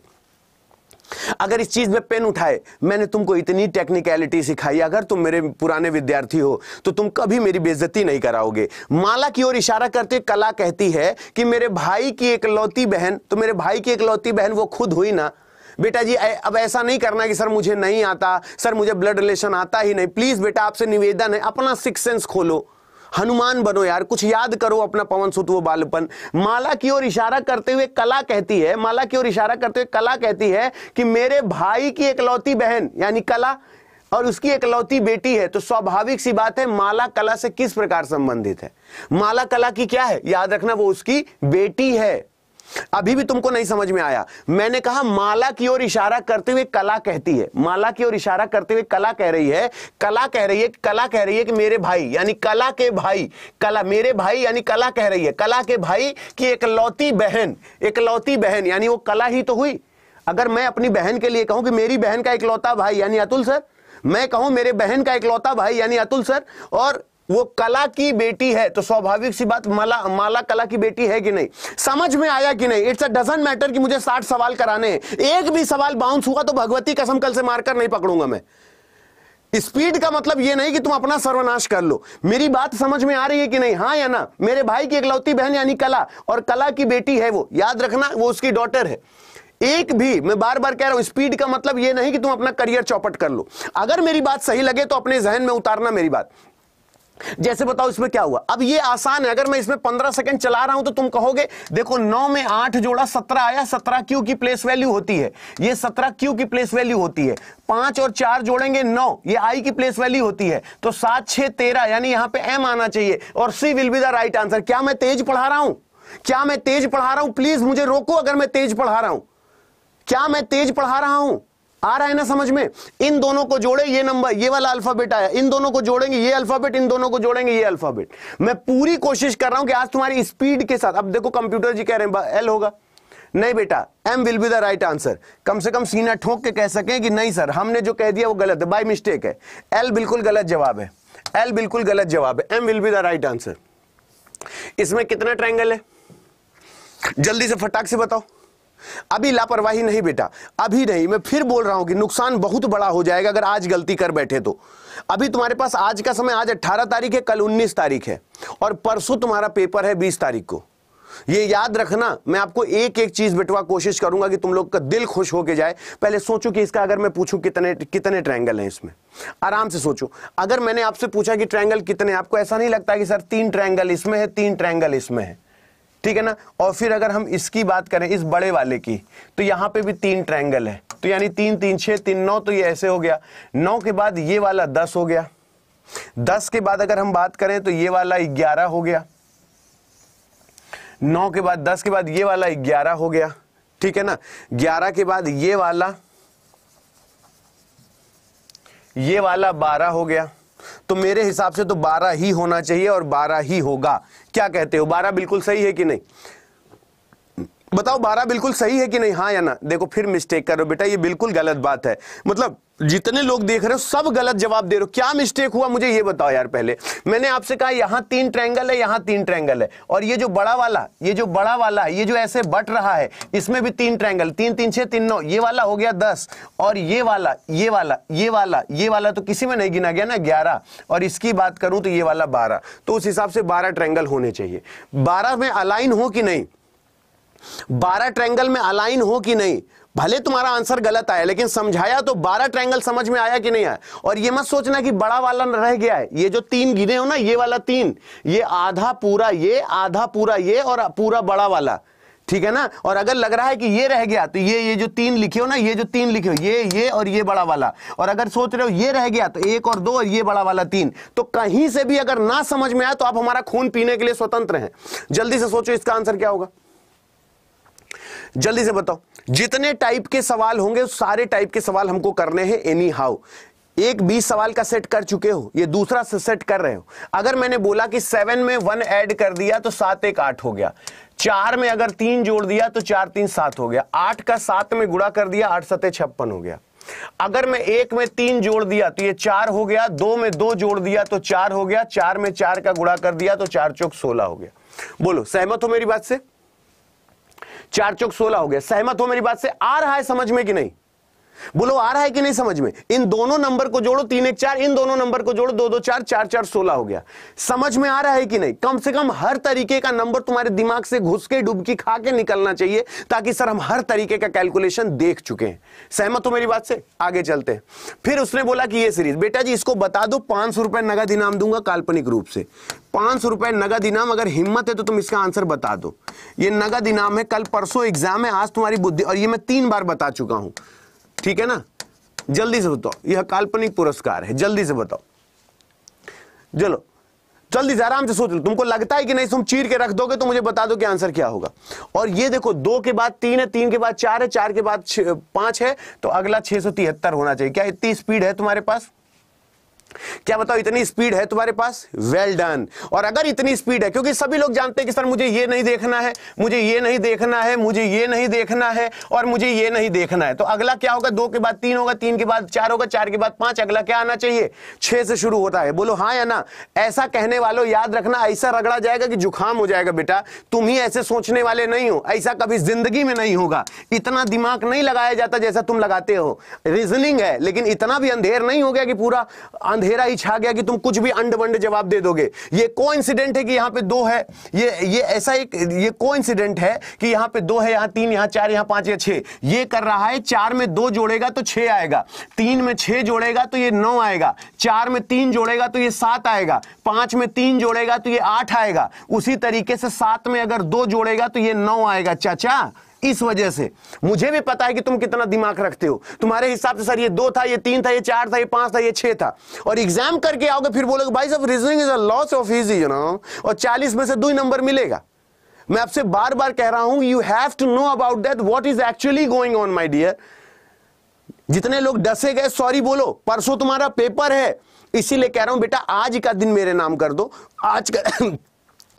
अगर इस चीज में पेन उठाए मैंने तुमको इतनी टेक्निकलिटी सिखाई अगर तुम मेरे पुराने विद्यार्थी हो तो तुम कभी मेरी बेजती नहीं कराओगे माला की ओर इशारा करते कला कहती है कि मेरे भाई की एकलौती बहन तो मेरे भाई की एकलौती बहन वो खुद हुई ना बेटा जी अब ऐसा नहीं करना कि सर मुझे नहीं आता सर मुझे ब्लड रिलेशन आता ही नहीं प्लीज बेटा आपसे निवेदन है अपना सिक्स सेंस खोलो हनुमान बनो यार कुछ याद करो अपना पवन सुत वो बालपन माला की ओर इशारा करते हुए कला कहती है माला की ओर इशारा करते हुए कला कहती है कि मेरे भाई की एकलौती बहन यानी कला और उसकी एकलौती बेटी है तो स्वाभाविक सी बात है माला कला से किस प्रकार संबंधित है माला कला की क्या है याद रखना वो उसकी बेटी है अभी भी तुमको नहीं समझ में आया मैंने कहा माला की ओर इशारा करते हुए कला कहती है माला की ओर इशारा करते हुए कला कह रही है कला कह रही है कला कह रही है कि मेरे भाई यानी कला के भाई कला मेरे भाई यानी कला कह रही है कला के भाई की एकलौती बहन एकलौती बहन यानी वो कला ही तो हुई अगर मैं अपनी बहन के लिए कहूं कि मेरी बहन का इकलौता भाई यानी अतुल सर मैं कहूं मेरे बहन का इकलौता भाई यानी अतुल सर और वो कला की बेटी है तो स्वाभाविक सी बात माला माला कला की बेटी है कि नहीं समझ में आया कि नहीं इट्स अ डजन मैटर कि मुझे साठ सवाल कराने हैं एक भी सवाल बाउंस हुआ तो भगवती कसम कल से मारकर नहीं पकड़ूंगा मैं स्पीड का मतलब यह नहीं कि तुम अपना सर्वनाश कर लो मेरी बात समझ में आ रही है कि नहीं हाँ या ना मेरे भाई की एकलौती बहन यानी कला और कला की बेटी है वो याद रखना वो उसकी डॉटर है एक भी मैं बार बार कह रहा हूं स्पीड का मतलब यह नहीं कि तुम अपना करियर चौपट कर लो अगर मेरी बात सही लगे तो अपने जहन में उतारना मेरी बात जैसे बताओ इसमें क्या हुआ अब ये आसान है अगर मैं इसमें पंद्रह सेकंड चला रहा हूं तो तुम कहोगे देखो नौ में आठ जोड़ा सत्रह आया सत्रह क्यू की प्लेस वैल्यू होती है ये सत्रह क्यू की प्लेस वैल्यू होती है पांच और चार जोड़ेंगे नौ ये आई की प्लेस वैल्यू होती है तो सात छह तेरह यानी यहां पर एम आना चाहिए और C will be the right answer क्या मैं तेज पढ़ा रहा हूं क्या मैं तेज पढ़ा रहा हूं प्लीज मुझे रोको अगर मैं तेज पढ़ा रहा हूं क्या मैं तेज पढ़ा रहा हूं आ रहा है ना समझ में इन दोनों को जोड़े ये नंबर ये वाला अल्फाबेट आया इन दोनों को जोड़ेंगे ये अल्फाबेट इन दोनों को जोड़ेंगे ये अल्फाबेट मैं पूरी कोशिश कर रहा हूं कि आज तुम्हारी स्पीड के साथ अब देखो कंप्यूटर जी कह रहे हैं एल होगा नहीं बेटा M will be the right answer कम से कम सीना ठोक के कह सके कि नहीं सर हमने जो कह दिया वो गलत है बाई मिस्टेक है एल बिल्कुल गलत जवाब है एल बिल्कुल गलत जवाब है M will be the right answer इसमें कितना ट्रायंगल है जल्दी से फटाक से बताओ अभी लापरवाही नहीं बेटा अभी नहीं मैं फिर बोल रहा हूं कि नुकसान बहुत बड़ा हो जाएगा अगर आज गलती कर बैठे तो अभी तुम्हारे पास आज का समय आज 18 तारीख है कल 19 तारीख है और परसों तुम्हारा पेपर है 20 तारीख को ये याद रखना मैं आपको एक एक चीज बिटवा कोशिश करूंगा कि तुम लोग का दिल खुश होके जाए पहले सोचो कि इसका अगर मैं पूछूं कितने कितने ट्रायंगल हैं इसमें आराम से सोचो अगर मैंने आपसे पूछा कि ट्रायंगल कितने आपको ऐसा नहीं लगता कि सर तीन ट्रायंगल इसमें है तीन ट्रायंगल इसमें है ठीक है ना और फिर अगर हम इसकी बात करें इस बड़े वाले की तो यहां पे भी तीन ट्रायंगल है तो यानी तीन तीन छह तीन नौ तो ये ऐसे हो गया नौ के बाद ये वाला दस हो गया दस के बाद अगर हम बात करें तो ये वाला ग्यारह हो गया नौ के बाद दस के बाद ये वाला ग्यारह हो गया ठीक है ना ग्यारह के बाद ये वाला ये वाला बारह हो गया तो मेरे हिसाब से तो बारह ही होना चाहिए और बारह ही होगा क्या कहते हो बारह बिल्कुल सही है कि नहीं बताओ बारह बिल्कुल सही है कि नहीं हाँ या ना देखो फिर मिस्टेक करो बेटा ये बिल्कुल गलत बात है मतलब जितने लोग देख रहे हो सब गलत जवाब दे रहे हो क्या मिस्टेक हुआ मुझे ये बताओ यार पहले मैंने आपसे कहा यहां तीन ट्रैंगल है यहां तीन ट्रैंगल है और ये जो बड़ा वाला ये जो बड़ा वाला ये जो ऐसे बट रहा है इसमें भी तीन ट्रैंगल तीन तीन छह तीन नौ ये वाला हो गया दस और ये वाला ये वाला ये वाला ये वाला तो किसी में नहीं गिना गया ना ग्यारह और इसकी बात करूं तो ये वाला बारह तो उस हिसाब से बारह ट्रैंगल होने चाहिए बारह में अलाइन हो कि नहीं बारह ट्रैंगल में अलाइन हो कि नहीं भले तुम्हारा आंसर गलत आया लेकिन समझाया तो बारह ट्रायंगल समझ में आया कि नहीं आया और ये मत सोचना कि बड़ा वाला रह गया है ये जो तीन गिने हो ना ये वाला तीन ये आधा पूरा ये आधा पूरा ये और पूरा बड़ा वाला ठीक है ना और अगर लग रहा है कि ये रह गया तो ये ये जो तीन लिखे हो ना ये जो तीन लिखे हो ये ये और ये बड़ा वाला और अगर सोच रहे हो ये रह गया तो एक और दो और ये बड़ा वाला तीन तो कहीं से भी अगर ना समझ में आया तो आप हमारा खून पीने के लिए स्वतंत्र हैं जल्दी से सोचो इसका आंसर क्या होगा जल्दी से बताओ जितने टाइप के सवाल होंगे सारे टाइप के सवाल हमको करने हैं एनी हाउ एक बीस सवाल का सेट कर चुके हो ये दूसरा से सेट कर रहे हो अगर मैंने बोला कि सेवन में वन ऐड कर दिया तो सात एक आठ हो गया चार में अगर तीन जोड़ दिया तो चार तीन सात हो गया आठ का सात में गुड़ा कर दिया आठ सतह छप्पन हो गया अगर मैं एक में तीन जोड़ दिया तो ये चार हो गया दो में दो जोड़ दिया तो चार हो गया चार में चार का गुड़ा कर दिया तो चार चौक सोलह हो गया बोलो सहमत हो मेरी बात से चार चौक सोलह हो गया सहमत हो मेरी बात से आ रहा है समझ में कि नहीं बोलो आ रहा है कि नहीं समझ में इन दोनों नंबर को जोड़ो तीन एक चार इन दोनों नंबर को जोड़ो दो दो चार चार चार सोलह हो गया समझ में आ रहा है कि नहीं कम से कम हर तरीके का नंबर तुम्हारे दिमाग से घुस के डुबकी खा के निकलना चाहिए ताकि सर हम हर तरीके का कैलकुलेशन देख चुके हैं सहमत हो मेरी बात से आगे चलते हैं फिर उसने बोला कि यह सीरीज बेटा जी इसको बता दो पांच सौ रुपए नगद इनाम दूंगा काल्पनिक रूप से पांच सौ रुपए नगद इनाम अगर हिम्मत है तो तुम इसका आंसर बता दो ये नगद इनाम है कल परसों एग्जाम है आज तुम्हारी बुद्धि और ये मैं तीन बार बता चुका हूं ठीक है ना जल्दी से बताओ यह काल्पनिक पुरस्कार है जल्दी से बताओ चलो जल्दी से आराम से सोच लो तुमको लगता है कि नहीं तुम चीर के रख दोगे तो मुझे बता दो कि आंसर क्या होगा और ये देखो दो के बाद तीन है तीन के बाद चार है चार के बाद पांच है तो अगला छह सौ तिहत्तर होना चाहिए क्या इतनी स्पीड है तुम्हारे पास क्या बताओ इतनी स्पीड है तुम्हारे पास वेल well डन और अगर इतनी स्पीड है क्योंकि सभी लोग जानते हैं कि सर मुझे ये नहीं देखना है मुझे ये नहीं देखना है मुझे ये नहीं देखना है और मुझे ये नहीं देखना है तो अगला क्या होगा दो के बाद तीन होगा तीन के बाद चार होगा चार के बाद पांच अगला क्या आना चाहिए छह से शुरू होता है बोलो हाँ या ना ऐसा कहने वालों याद रखना ऐसा रगड़ा जाएगा कि जुकाम हो जाएगा बेटा तुम ही ऐसे सोचने वाले नहीं हो ऐसा कभी जिंदगी में नहीं होगा इतना दिमाग नहीं लगाया जाता जैसा तुम लगाते हो रीजनिंग है लेकिन इतना भी अंधेर नहीं हो गया कि पूरा अंधेर अंधेरा ही छा गया कि तुम कुछ भी अंड वंड जवाब दे दोगे ये को इंसिडेंट है कि यहां पे दो है ये ये ऐसा एक ये को इंसिडेंट है कि यहां पे दो है यहां तीन यहां चार यहां पांच या छह ये कर रहा है चार में दो जोड़ेगा तो छह आएगा तीन में छह जोड़ेगा तो ये नौ आएगा चार में तीन जोड़ेगा तो ये सात आएगा पांच में तीन जोड़ेगा तो ये आठ आएगा उसी तरीके से सात में अगर दो जोड़ेगा तो ये नौ आएगा चाचा इस वजह से मुझे भी पता है कि तुम कितना दिमाग रखते हो तुम्हारे हिसाब से सर ये दो था ये तीन था ये चार था ये पांच था ये छह था और एग्जाम करके आओगे फिर बोलोगे भाई साहब reasoning is a lots of easy you know और चालीस में से दो ही नंबर मिलेगा मैं आपसे बार बार कह रहा हूं you have to know about that what is actually going on my dear जितने लोग डसे गए सॉरी बोलो परसों तुम्हारा पेपर है इसीलिए कह रहा हूं बेटा आज का दिन मेरे नाम कर दो आज का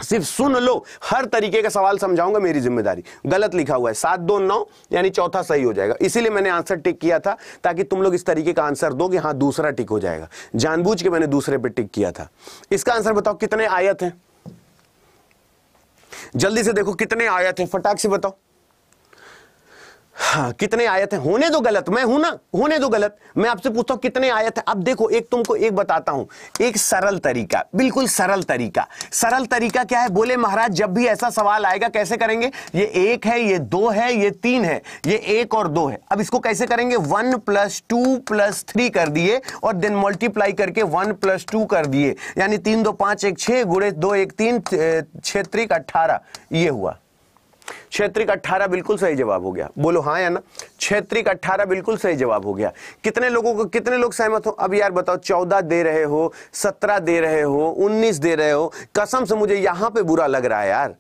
सिर्फ सुन लो हर तरीके का सवाल समझाऊंगा मेरी जिम्मेदारी गलत लिखा हुआ है सात दो नौ यानी चौथा सही हो जाएगा इसीलिए मैंने आंसर टिक किया था ताकि तुम लोग इस तरीके का आंसर दो कि हाँ दूसरा टिक हो जाएगा जानबूझ के मैंने दूसरे पे टिक किया था इसका आंसर बताओ कितने आयत हैं जल्दी से देखो कितने आयत हैं फटाक से बताओ हाँ कितने आयत हैं होने दो गलत मैं हूं ना होने दो गलत मैं आपसे पूछता हूं कितने आयत है अब देखो एक तुमको एक बताता हूं एक सरल तरीका बिल्कुल सरल तरीका सरल तरीका क्या है बोले महाराज जब भी ऐसा सवाल आएगा कैसे करेंगे ये एक है ये दो है ये तीन है ये एक और दो है अब इसको कैसे करेंगे one plus two plus three कर दिए और देन मल्टीप्लाई करके वन प्लस टू कर दिए यानी तीन दो पांच एक छह गुड़े दो एक तीन छह त्रिक अट्ठारह ये हुआ क्षेत्रिक 18 बिल्कुल सही जवाब हो गया बोलो हाँ या ना क्षेत्रिक 18 बिल्कुल सही जवाब हो गया कितने लोगों को कितने लोग सहमत हो अब यार बताओ 14 दे रहे हो 17 दे रहे हो 19 दे रहे हो कसम से मुझे यहां पे बुरा लग रहा है यार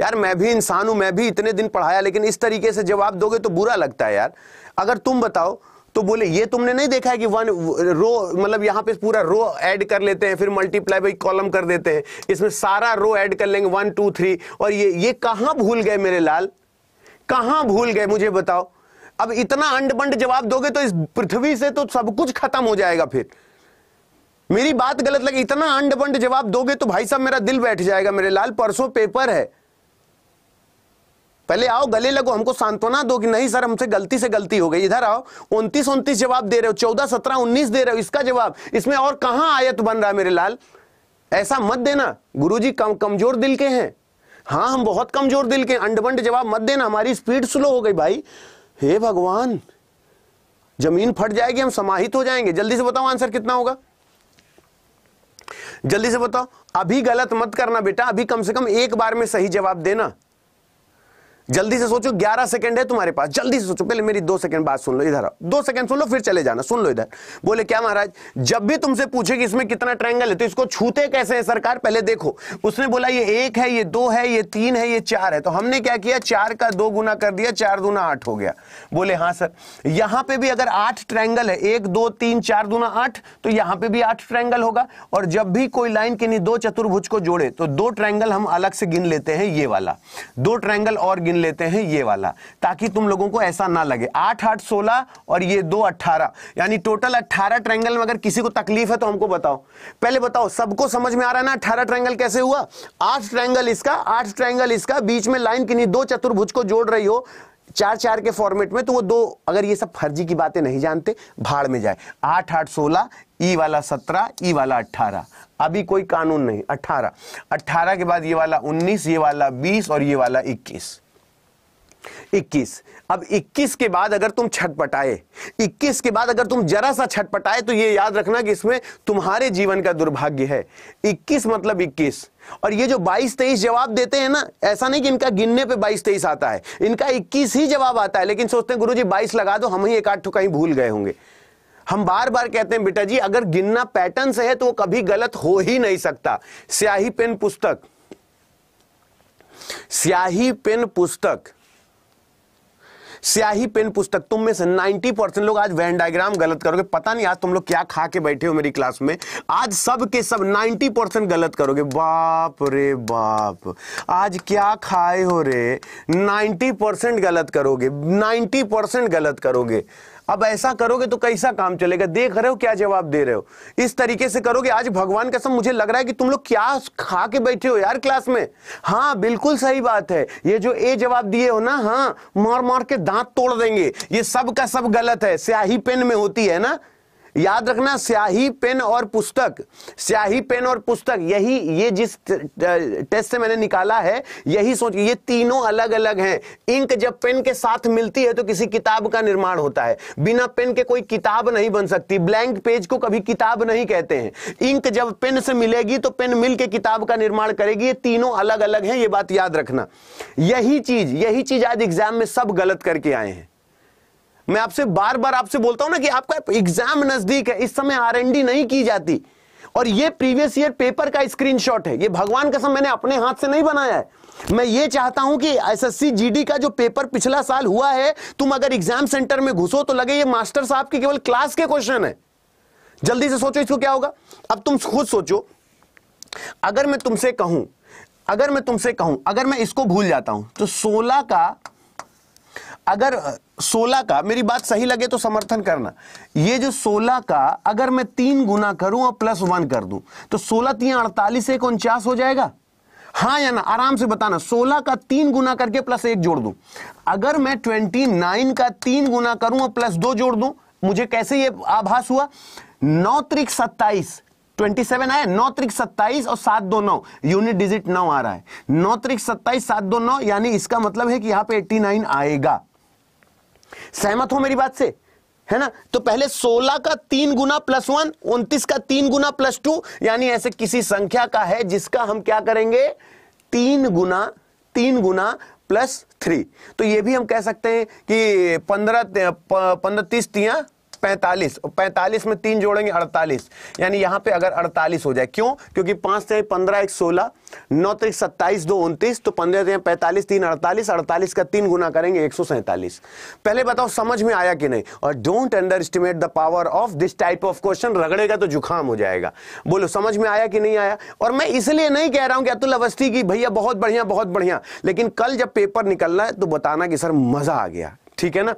यार मैं भी इंसान हूं मैं भी इतने दिन पढ़ाया लेकिन इस तरीके से जवाब दोगे तो बुरा लगता है यार अगर तुम बताओ तो बोले ये तुमने नहीं देखा है कि वन रो मतलब यहां पे पूरा रो ऐड कर लेते हैं फिर मल्टीप्लाई बाई कॉलम कर देते हैं इसमें सारा रो ऐड कर लेंगे वन टू थ्री और ये ये कहां भूल गए मेरे लाल कहां भूल गए मुझे बताओ अब इतना अंडबंड जवाब दोगे तो इस पृथ्वी से तो सब कुछ खत्म हो जाएगा फिर मेरी बात गलत लगी इतना अंडबंड जवाब दोगे तो भाई साहब मेरा दिल बैठ जाएगा मेरे लाल परसों पेपर है पहले आओ गले लगो हमको सांत्वना दो कि नहीं सर हमसे गलती से गलती हो गई इधर आओ उन्तीस उन्तीस जवाब दे रहे हो चौदह सत्रह उन्नीस दे रहे हो इसका जवाब इसमें और कहां आयत बन रहा है मेरे लाल ऐसा मत देना जी कम कमजोर दिल के हैं हाँ हम बहुत कमजोर दिल के अंडबंड जवाब मत देना हमारी स्पीड स्लो हो गई भाई हे भगवान जमीन फट जाएगी हम समाहित हो जाएंगे जल्दी से बताओ आंसर कितना होगा जल्दी से बताओ अभी गलत मत करना बेटा अभी कम से कम एक बार में सही जवाब देना जल्दी से सोचो 11 सेकंड है तुम्हारे पास जल्दी से सोचो पहले मेरी दो सेकंड बात सुन लो इधर आओ दो सेकंड सुन लो फिर चले जाना सुन लो इधर बोले क्या महाराज जब भी तुमसे पूछे कि इसमें कितना ट्रायंगल है तो इसको छूते कैसे है सरकार पहले देखो उसने बोला ये एक है ये दो है ये तीन है ये चार है तो हमने क्या किया चार का दो गुना कर दिया चार दूना आठ हो गया बोले हाँ सर यहां पे भी अगर आठ ट्राइंगल है एक दो तीन चार दूना आठ तो यहां पे भी आठ ट्राइंगल होगा और जब भी कोई लाइन किन्हीं दो चतुर्भुज को जोड़े तो दो ट्रैंगल हम अलग से गिन लेते हैं ये वाला दो ट्रैंगल और गिन गिन लेते हैं ये वाला ताकि तुम लोगों को ऐसा ना लगे आठ आठ सोलह और ये दो अट्ठारह यानी टोटल अट्ठारह ट्रैंगल में अगर किसी को तकलीफ है तो हमको बताओ पहले बताओ सबको समझ में आ रहा है ना अट्ठारह ट्रैंगल कैसे हुआ आठ ट्रैंगल इसका आठ ट्रैंगल इसका बीच में लाइन किन्हीं दो चतुर्भुज को जोड़ रही हो चार चार के फॉर्मेट में तो वो दो अगर ये सब फर्जी की बातें नहीं जानते भाड़ में जाए आठ आठ सोलह ई वाला सत्रह ई वाला अट्ठारह अभी कोई कानून नहीं अट्ठारह अट्ठारह के बाद ये वाला उन्नीस ये वाला बीस और ये वाला इक्कीस 21 अब 21 के बाद अगर तुम छटपटाए 21 के बाद अगर तुम जरा सा छटपटाए तो ये याद रखना कि इसमें तुम्हारे जीवन का दुर्भाग्य है 21 मतलब 21 और ये जो 22 23 जवाब देते हैं ना ऐसा नहीं कि इनका गिनने पे 22 23 आता है इनका 21 ही जवाब आता है लेकिन सोचते हैं गुरु जी बाईस लगा दो हम ही एक आठ ठो कहीं भूल गए होंगे हम बार बार कहते हैं बेटा जी अगर गिनना पैटर्न से है तो वो कभी गलत हो ही नहीं सकता स्याही पेन पुस्तक स्याही पेन पुस्तक स्याही पेन पुस्तक तुम में से 90 परसेंट लोग आज वैन डायग्राम गलत करोगे पता नहीं आज तुम लोग क्या खा के बैठे हो मेरी क्लास में आज सब के सब 90 परसेंट गलत करोगे बाप रे बाप आज क्या खाए हो रे 90 परसेंट गलत करोगे 90 परसेंट गलत करोगे अब ऐसा करोगे तो कैसा काम चलेगा देख रहे हो क्या जवाब दे रहे हो इस तरीके से करोगे आज भगवान कसम मुझे लग रहा है कि तुम लोग क्या खा के बैठे हो यार क्लास में हाँ बिल्कुल सही बात है ये जो ए जवाब दिए हो ना हाँ मार मार के दांत तोड़ देंगे ये सब का सब गलत है स्याही पेन में होती है ना याद रखना स्याही पेन और पुस्तक स्याही पेन और पुस्तक यही ये जिस टेस्ट से मैंने निकाला है यही सोच ये तीनों अलग अलग हैं इंक जब पेन के साथ मिलती है तो किसी किताब का निर्माण होता है बिना पेन के कोई किताब नहीं बन सकती ब्लैंक पेज को कभी किताब नहीं कहते हैं इंक जब पेन से मिलेगी तो पेन मिलकर किताब का निर्माण करेगी ये तीनों अलग अलग हैं ये बात याद रखना यही चीज यही चीज आज एग्जाम में सब गलत करके आए हैं मैं आपसे बार बार आपसे बोलता हूं ना कि आपका एग्जाम नजदीक है इस समय आरएनडी नहीं की जाती और ये प्रीवियस ईयर पेपर का स्क्रीनशॉट है ये भगवान कसम मैंने अपने हाथ से नहीं बनाया है मैं ये चाहता हूं कि एसएससी जीडी का जो पेपर पिछला साल हुआ है तुम अगर एग्जाम सेंटर में घुसो तो लगे ये मास्टर साहब के केवल क्लास के क्वेश्चन है जल्दी से सोचो इसको क्या होगा अब तुम खुद सोचो अगर मैं तुमसे कहूं अगर मैं तुमसे कहूं अगर मैं इसको भूल जाता हूं तो सोलह का अगर 16 का मेरी बात सही लगे तो समर्थन करना ये जो 16 का अगर मैं तीन गुना करूं और प्लस वन कर दूं तो 16 तीन अड़तालीस एक उनचास हो जाएगा हाँ या ना आराम से बताना 16 का तीन गुना करके प्लस एक जोड़ दूं अगर मैं 29 का तीन गुना करूं और प्लस दो जोड़ दूं मुझे कैसे ये आभास हुआ नौ त्रिक सत्ताईस 27 आया नौ त्रिक सत्ताईस और सात दो नौ यूनिट डिजिट नौ आ रहा है नौ त्रिक सत्ताईस सात दो नौ यानी इसका मतलब है कि यहां पे 89 आएगा सहमत हो मेरी बात से है ना तो पहले 16 का तीन गुना प्लस वन उन्तीस का तीन गुना प्लस टू यानी ऐसे किसी संख्या का है जिसका हम क्या करेंगे तीन गुना तीन गुना प्लस थ्री तो ये भी हम कह सकते हैं कि पंद्रह पंद्रह तीस तिया पैंतालीस पैंतालीस में तीन जोड़ेंगे अड़तालीस यानी यहां पे अगर अड़तालीस हो जाए क्यों क्योंकि पांच से पंद्रह एक सोलह नौ तरीक तो सत्ताईस दो उनतीस तो पंद्रह से पैंतालीस तीन अड़तालीस अड़तालीस का तीन गुना करेंगे एक सौ सैंतालीस पहले बताओ समझ में आया कि नहीं और don't underestimate the power of this type of question रगड़ेगा तो जुकाम हो जाएगा बोलो समझ में आया कि नहीं आया और मैं इसलिए नहीं कह रहा हूं कि अतुल अवस्थी की भैया बहुत बढ़िया बहुत बढ़िया लेकिन कल जब पेपर निकलना है तो बताना कि सर मजा आ गया ठीक है ना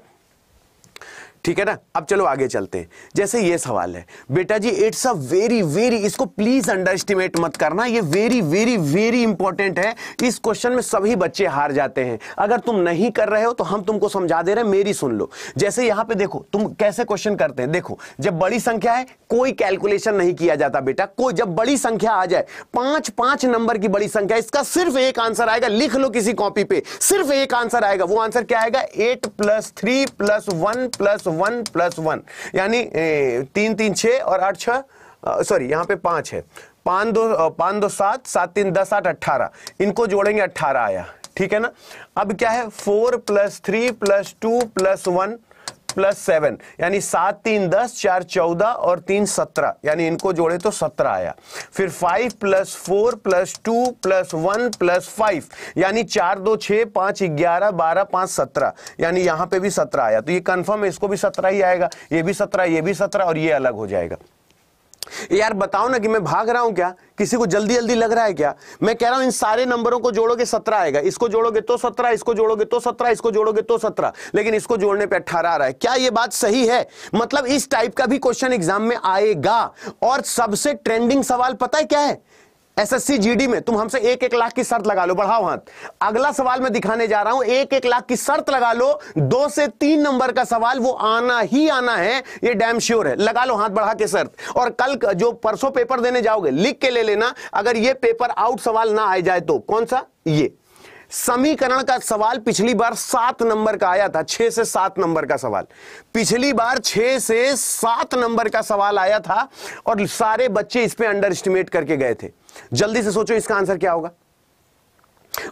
ठीक है ना अब चलो आगे चलते हैं जैसे ये सवाल है बेटा जी इट्स अ वेरी वेरी इसको प्लीज अंडर एस्टिमेट मत करना ये वेरी वेरी वेरी इंपॉर्टेंट है इस क्वेश्चन में सभी बच्चे हार जाते हैं अगर तुम नहीं कर रहे हो तो हम तुमको समझा दे रहे हैं मेरी सुन लो जैसे यहां पे देखो तुम कैसे क्वेश्चन करते हैं देखो जब बड़ी संख्या है कोई कैलकुलेशन नहीं किया जाता बेटा कोई जब बड़ी संख्या आ जाए पांच पांच नंबर की बड़ी संख्या इसका सिर्फ एक आंसर आएगा लिख लो किसी कॉपी पे सिर्फ एक आंसर आएगा वो आंसर क्या आएगा eight plus three plus one plus one plus one यानी तीन तीन छ और आठ छः सॉरी यहाँ पे पांच है पांच दो पांच दो सात सात तीन दस आठ अट्ठारह इनको जोड़ेंगे अट्ठारह आया ठीक है ना अब क्या है four plus three plus two plus one plus seven यानी सात तीन दस चार चौदह और तीन सत्रह यानी इनको जोड़े तो सत्रह आया फिर five plus four plus two plus one plus five यानी चार दो छः पाँच ग्यारह बारह पाँच सत्रह यानी यहाँ पे भी सत्रह आया तो ये कन्फर्म है इसको भी सत्रह ही आएगा ये भी सत्रह ये भी सत्रह और ये अलग हो जाएगा यार बताओ ना कि मैं भाग रहा हूं क्या किसी को जल्दी जल्दी लग रहा है क्या मैं कह रहा हूं इन सारे नंबरों को जोड़ोगे सत्रह आएगा इसको जोड़ोगे तो सत्रह इसको जोड़ोगे तो सत्रह इसको जोड़ोगे तो सत्रह लेकिन इसको जोड़ने पे अट्ठारह आ रहा है क्या ये बात सही है मतलब इस टाइप का भी क्वेश्चन एग्जाम में आएगा और सबसे ट्रेंडिंग सवाल पता है क्या है एसएससी जीडी में तुम हमसे एक एक लाख की शर्त लगा लो बढ़ाओ हाथ अगला सवाल मैं दिखाने जा रहा हूं एक एक लाख की शर्त लगा लो दो से तीन नंबर का सवाल वो आना ही आना है ये डैम श्योर है लगा लो हाथ बढ़ा के शर्त और कल जो परसों पेपर देने जाओगे लिख के ले लेना अगर ये पेपर आउट सवाल ना आ जाए तो कौन सा ये समीकरण का सवाल पिछली बार सात नंबर का आया था छह से सात नंबर का सवाल पिछली बार छह से सात नंबर का सवाल आया था और सारे बच्चे इस पे अंडर एस्टिमेट करके गए थे जल्दी से सोचो इसका आंसर क्या होगा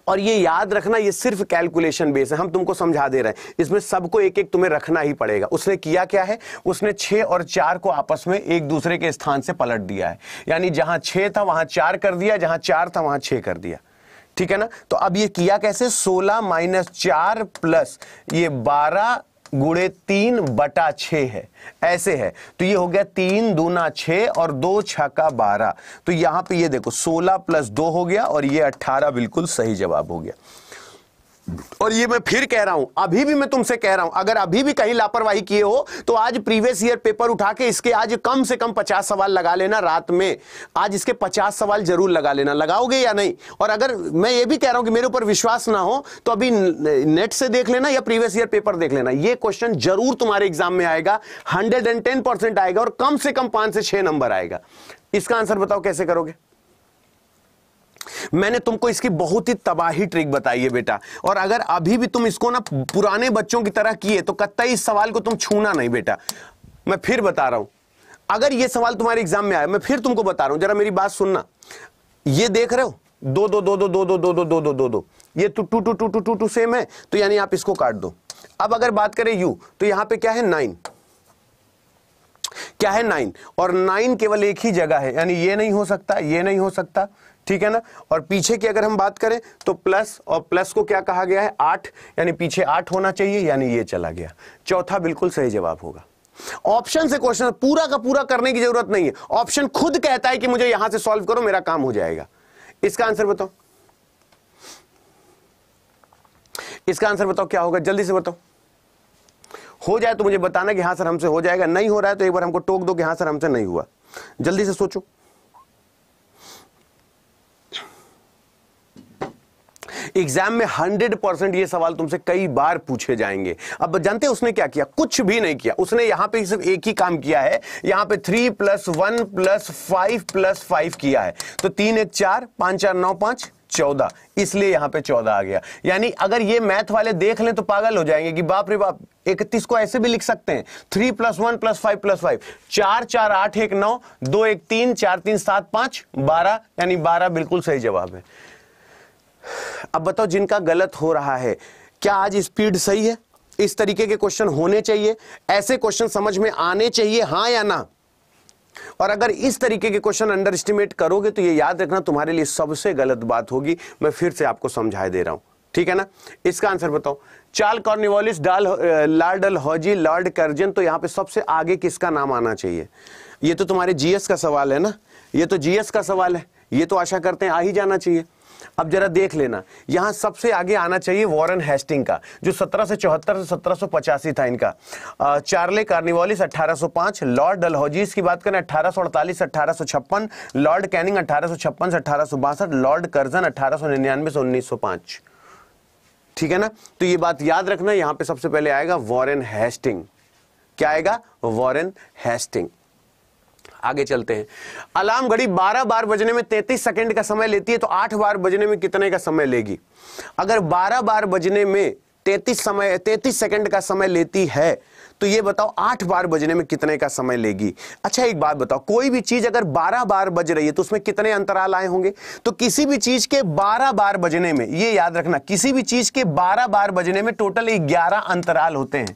और ये याद रखना ये सिर्फ कैलकुलेशन बेस है हम तुमको समझा दे रहे हैं इसमें सबको एक एक तुम्हें रखना ही पड़ेगा उसने किया क्या है उसने छे और चार को आपस में एक दूसरे के स्थान से पलट दिया है यानी जहां छे था वहां चार कर दिया जहां चार था वहां छे कर दिया ठीक है ना तो अब ये किया कैसे सोलह माइनस चार प्लस ये बारह गुड़े तीन बटा छ है ऐसे है तो ये हो गया तीन दूना छ और दो छका बारह तो यहां पे ये देखो सोलह प्लस दो हो गया और ये अट्ठारह बिल्कुल सही जवाब हो गया और ये मैं फिर कह रहा हूं अभी भी मैं तुमसे कह रहा हूं अगर अभी भी कहीं लापरवाही किए हो तो आज प्रीवियस ईयर पेपर उठा के इसके आज कम से कम पचास सवाल लगा लेना रात में आज इसके पचास सवाल जरूर लगा लेना लगाओगे या नहीं और अगर मैं ये भी कह रहा हूं कि मेरे ऊपर विश्वास ना हो तो अभी नेट से देख लेना या प्रीवियस ईयर पेपर देख लेना यह क्वेश्चन जरूर तुम्हारे एग्जाम में आएगा हंड्रेड आएगा और कम से कम पांच से छह नंबर आएगा इसका आंसर बताओ कैसे करोगे मैंने तुमको इसकी बहुत ही तबाही ट्रिक बताई है बेटा और अगर अभी भी तुम इसको ना पुराने बच्चों की तरह किए तो कत्ता इस सवाल को तुम छूना नहीं बेटा मैं फिर बता रहा हूं अगर ये सवाल तुम्हारे एग्जाम में आया मैं फिर तुमको बता रहा हूं जरा मेरी बात सुनना ये देख रहे हो दो दो दो दो दो दो दो दो दो दो दो दो ये two two two two two two two same है तो यानी आप इसको काट दो अब अगर बात करें यू तो यहां पे क्या है नाइन क्या है नाइन और नाइन केवल एक ही जगह है यानी ये नहीं हो सकता ये नहीं हो सकता ठीक है ना और पीछे की अगर हम बात करें तो प्लस और प्लस को क्या कहा गया है आठ यानी पीछे आठ होना चाहिए यानी ये चला गया चौथा बिल्कुल सही जवाब होगा ऑप्शन से क्वेश्चन पूरा का पूरा करने की जरूरत नहीं है ऑप्शन खुद कहता है कि मुझे यहां से सॉल्व करो मेरा काम हो जाएगा इसका आंसर बताओ इसका आंसर बताओ क्या होगा जल्दी से बताओ हो जाए तो मुझे बताना कि हाँ सर हमसे हो जाएगा नहीं हो रहा है तो एक बार हमको टोक दो कि हाँ सर हमसे नहीं हुआ जल्दी से सोचो एग्जाम में हंड्रेड परसेंट ये सवाल तुमसे कई बार पूछे जाएंगे अब जानते हैं उसने क्या किया कुछ भी नहीं किया उसने यहां पे सिर्फ एक ही काम किया है यहां पे three plus one plus five plus five किया है तो तीन एक चार पांच चार नौ पांच चौदह इसलिए यहां पे चौदह आ गया यानी अगर ये मैथ वाले देख लें तो पागल हो जाएंगे कि बाप रे बाप इकतीस को ऐसे भी लिख सकते हैं three plus one plus five plus five चार चार आठ एक नौ दो एक तीन चार तीन सात पांच बारह यानी बारह बिल्कुल सही जवाब है अब बताओ जिनका गलत हो रहा है क्या आज स्पीड सही है इस तरीके के क्वेश्चन होने चाहिए ऐसे क्वेश्चन समझ में आने चाहिए हाँ या ना और अगर इस तरीके के क्वेश्चन अंडर एस्टिमेट करोगे तो ये याद रखना तुम्हारे लिए सबसे गलत बात होगी मैं फिर से आपको समझाए दे रहा हूं ठीक है ना इसका आंसर बताओ चार्ल कॉर्निवालिस डाल लार्डल हॉजी लॉर्ड कर्जन तो यहां पे सबसे आगे किसका नाम आना चाहिए ये तो तुम्हारे जीएस का सवाल है ना ये तो जीएस का सवाल है ये तो आशा करते हैं आ ही जाना चाहिए अब जरा देख लेना यहां सबसे आगे आना चाहिए वॉरन हेस्टिंग का जो सत्रह से चौहत्तर से सत्रह था इनका चार्ले कार्निवालिस 1805 लॉर्ड डलहौजीज की बात करें अठारह 1848 छप्पन लॉर्ड कैनिंग 1856 से अठारह लॉर्ड कर्जन 1899 से पांच ठीक है ना तो ये बात याद रखना यहां पे सबसे पहले आएगा वॉरेन हेस्टिंग क्या आएगा वॉरेन हेस्टिंग आगे चलते हैं अलार्म घड़ी 12 बार बजने में 33 सेकंड का समय लेती है तो 8 बार बजने में कितने का समय लेगी अगर 12 बार बजने में 33 समय 33 सेकंड का समय लेती है तो ये बताओ आठ बार बजने में कितने का समय लेगी अच्छा एक बात बताओ कोई भी चीज अगर बारह बार बज रही है तो उसमें कितने अंतराल आए होंगे तो किसी भी चीज के बारह बार बजने में ये याद रखना किसी भी चीज के बारह बार बजने में टोटल ग्यारह अंतराल होते हैं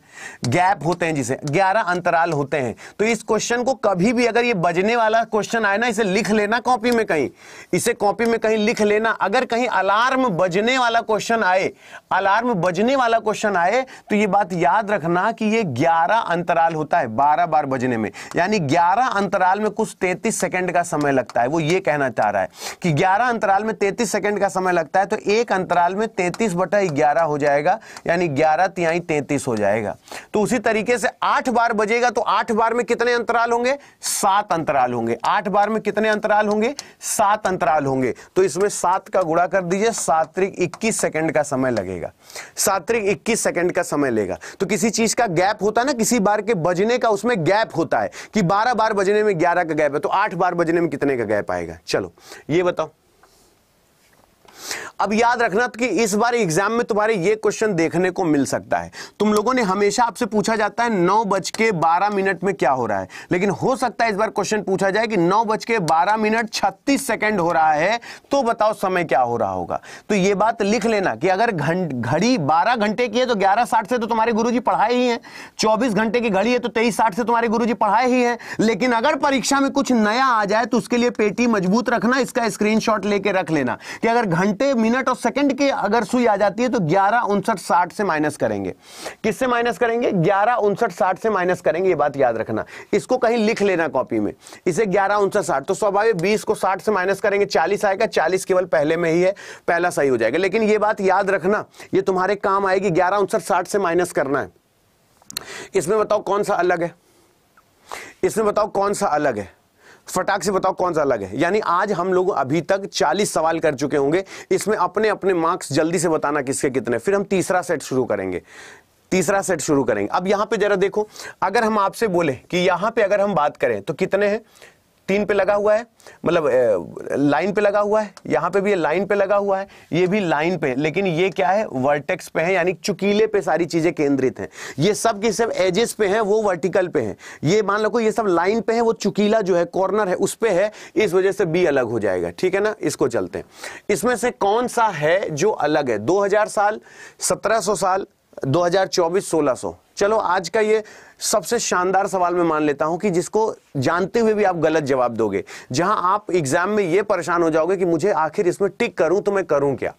गैप होते हैं जिसे ग्यारह अंतराल होते हैं तो इस क्वेश्चन को कभी भी अगर ये बजने वाला क्वेश्चन आए ना इसे लिख लेना कॉपी में कहीं इसे कॉपी में कहीं लिख लेना अगर कहीं अलार्म बजने वाला क्वेश्चन आए अलार्म बजने वाला क्वेश्चन आए तो ये बात याद रखना कि ये ग्यारह 11 अंतराल होता है 12 बार बजने में यानी 11 अंतराल में कुछ 33 सेकंड का समय लगता है वो ये कहना चाह रहा है कि 11 अंतराल में 33 सेकंड का समय लगता है तो एक अंतराल में 33 बटा ग्यारह हो जाएगा यानी ग्यारह तिहाई तैंतीस हो जाएगा तो उसी तरीके से आठ बार बजेगा तो आठ बार में कितने अंतराल होंगे सात अंतराल होंगे आठ बार में कितने अंतराल होंगे सात अंतराल होंगे तो इसमें सात का गुणा कर दीजिए सात इक्कीस सेकेंड का समय लगेगा सात इक्कीस सेकेंड का समय लेगा तो किसी चीज का गैप होता है ना किसी बार के बजने का उसमें गैप होता है कि बारह बार बजने में ग्यारह का गैप है तो आठ बार बजने में कितने का गैप आएगा चलो ये बताओ अब याद रखना कि इस बार एग्जाम में तुम्हारे ये क्वेश्चन देखने को मिल सकता है तुम लोगों ने हमेशा आपसे पूछा जाता है नौ बज के बारह मिनट में क्या हो रहा है लेकिन हो सकता है इस बार क्वेश्चन पूछा जाए कि नौ बज के बारह मिनट छत्तीस सेकेंड हो रहा है तो बताओ समय क्या हो रहा होगा तो ये बात लिख लेना कि अगर घड़ी बारह घंटे की है तो ग्यारह साठ से तो तुम्हारे गुरु पढ़ाए ही है चौबीस घंटे की घड़ी है तो तेईस साठ से तुम्हारे गुरु पढ़ाए ही है लेकिन अगर परीक्षा में कुछ नया आ जाए तो उसके लिए पेटी मजबूत रखना इसका स्क्रीनशॉट लेके रख लेना कि अगर घंटे मिनट और सेकंड की अगर सुई आ जाती है तो ग्यारह उनसठ साठ से माइनस करेंगे किससे माइनस करेंगे ग्यारह उनसठ साठ से माइनस करेंगे ये बात याद रखना इसको कहीं लिख लेना कॉपी में इसे ग्यारह उनसठ साठ तो स्वाभाविक बीस को साठ से माइनस करेंगे चालीस आएगा चालीस केवल पहले में ही है पहला सही हो जाएगा लेकिन ये बात याद रखना ये तुम्हारे काम आएगी ग्यारह उनसठ साठ से माइनस करना है इसमें बताओ कौन सा अलग है इसमें बताओ कौन सा अलग है फटाक से बताओ कौन सा अलग है यानी आज हम लोग अभी तक 40 सवाल कर चुके होंगे इसमें अपने अपने मार्क्स जल्दी से बताना किसके कितने फिर हम तीसरा सेट शुरू करेंगे तीसरा सेट शुरू करेंगे अब यहां पे जरा देखो अगर हम आपसे बोले कि यहां पे अगर हम बात करें तो कितने हैं तीन पे लगा हुआ है मतलब लाइन पे लगा हुआ है यहां पे भी ये लाइन पे लगा हुआ है ये भी लाइन पे लेकिन ये क्या है वर्टेक्स पे है यानी चुकीले पे सारी चीजें केंद्रित हैं ये सब के सब एजेस पे हैं वो वर्टिकल पे हैं ये मान लो ये सब लाइन पे है वो चुकीला जो है कॉर्नर है उस पर है इस वजह से बी अलग हो जाएगा ठीक है ना इसको चलते हैं इसमें से कौन सा है जो अलग है दो साल सत्रह साल दो हजार चलो आज का ये सबसे शानदार सवाल मैं मान लेता हूं कि जिसको जानते हुए भी आप गलत जवाब दोगे जहां आप एग्जाम में यह परेशान हो जाओगे कि मुझे आखिर इसमें टिक करूं तो मैं करूं क्या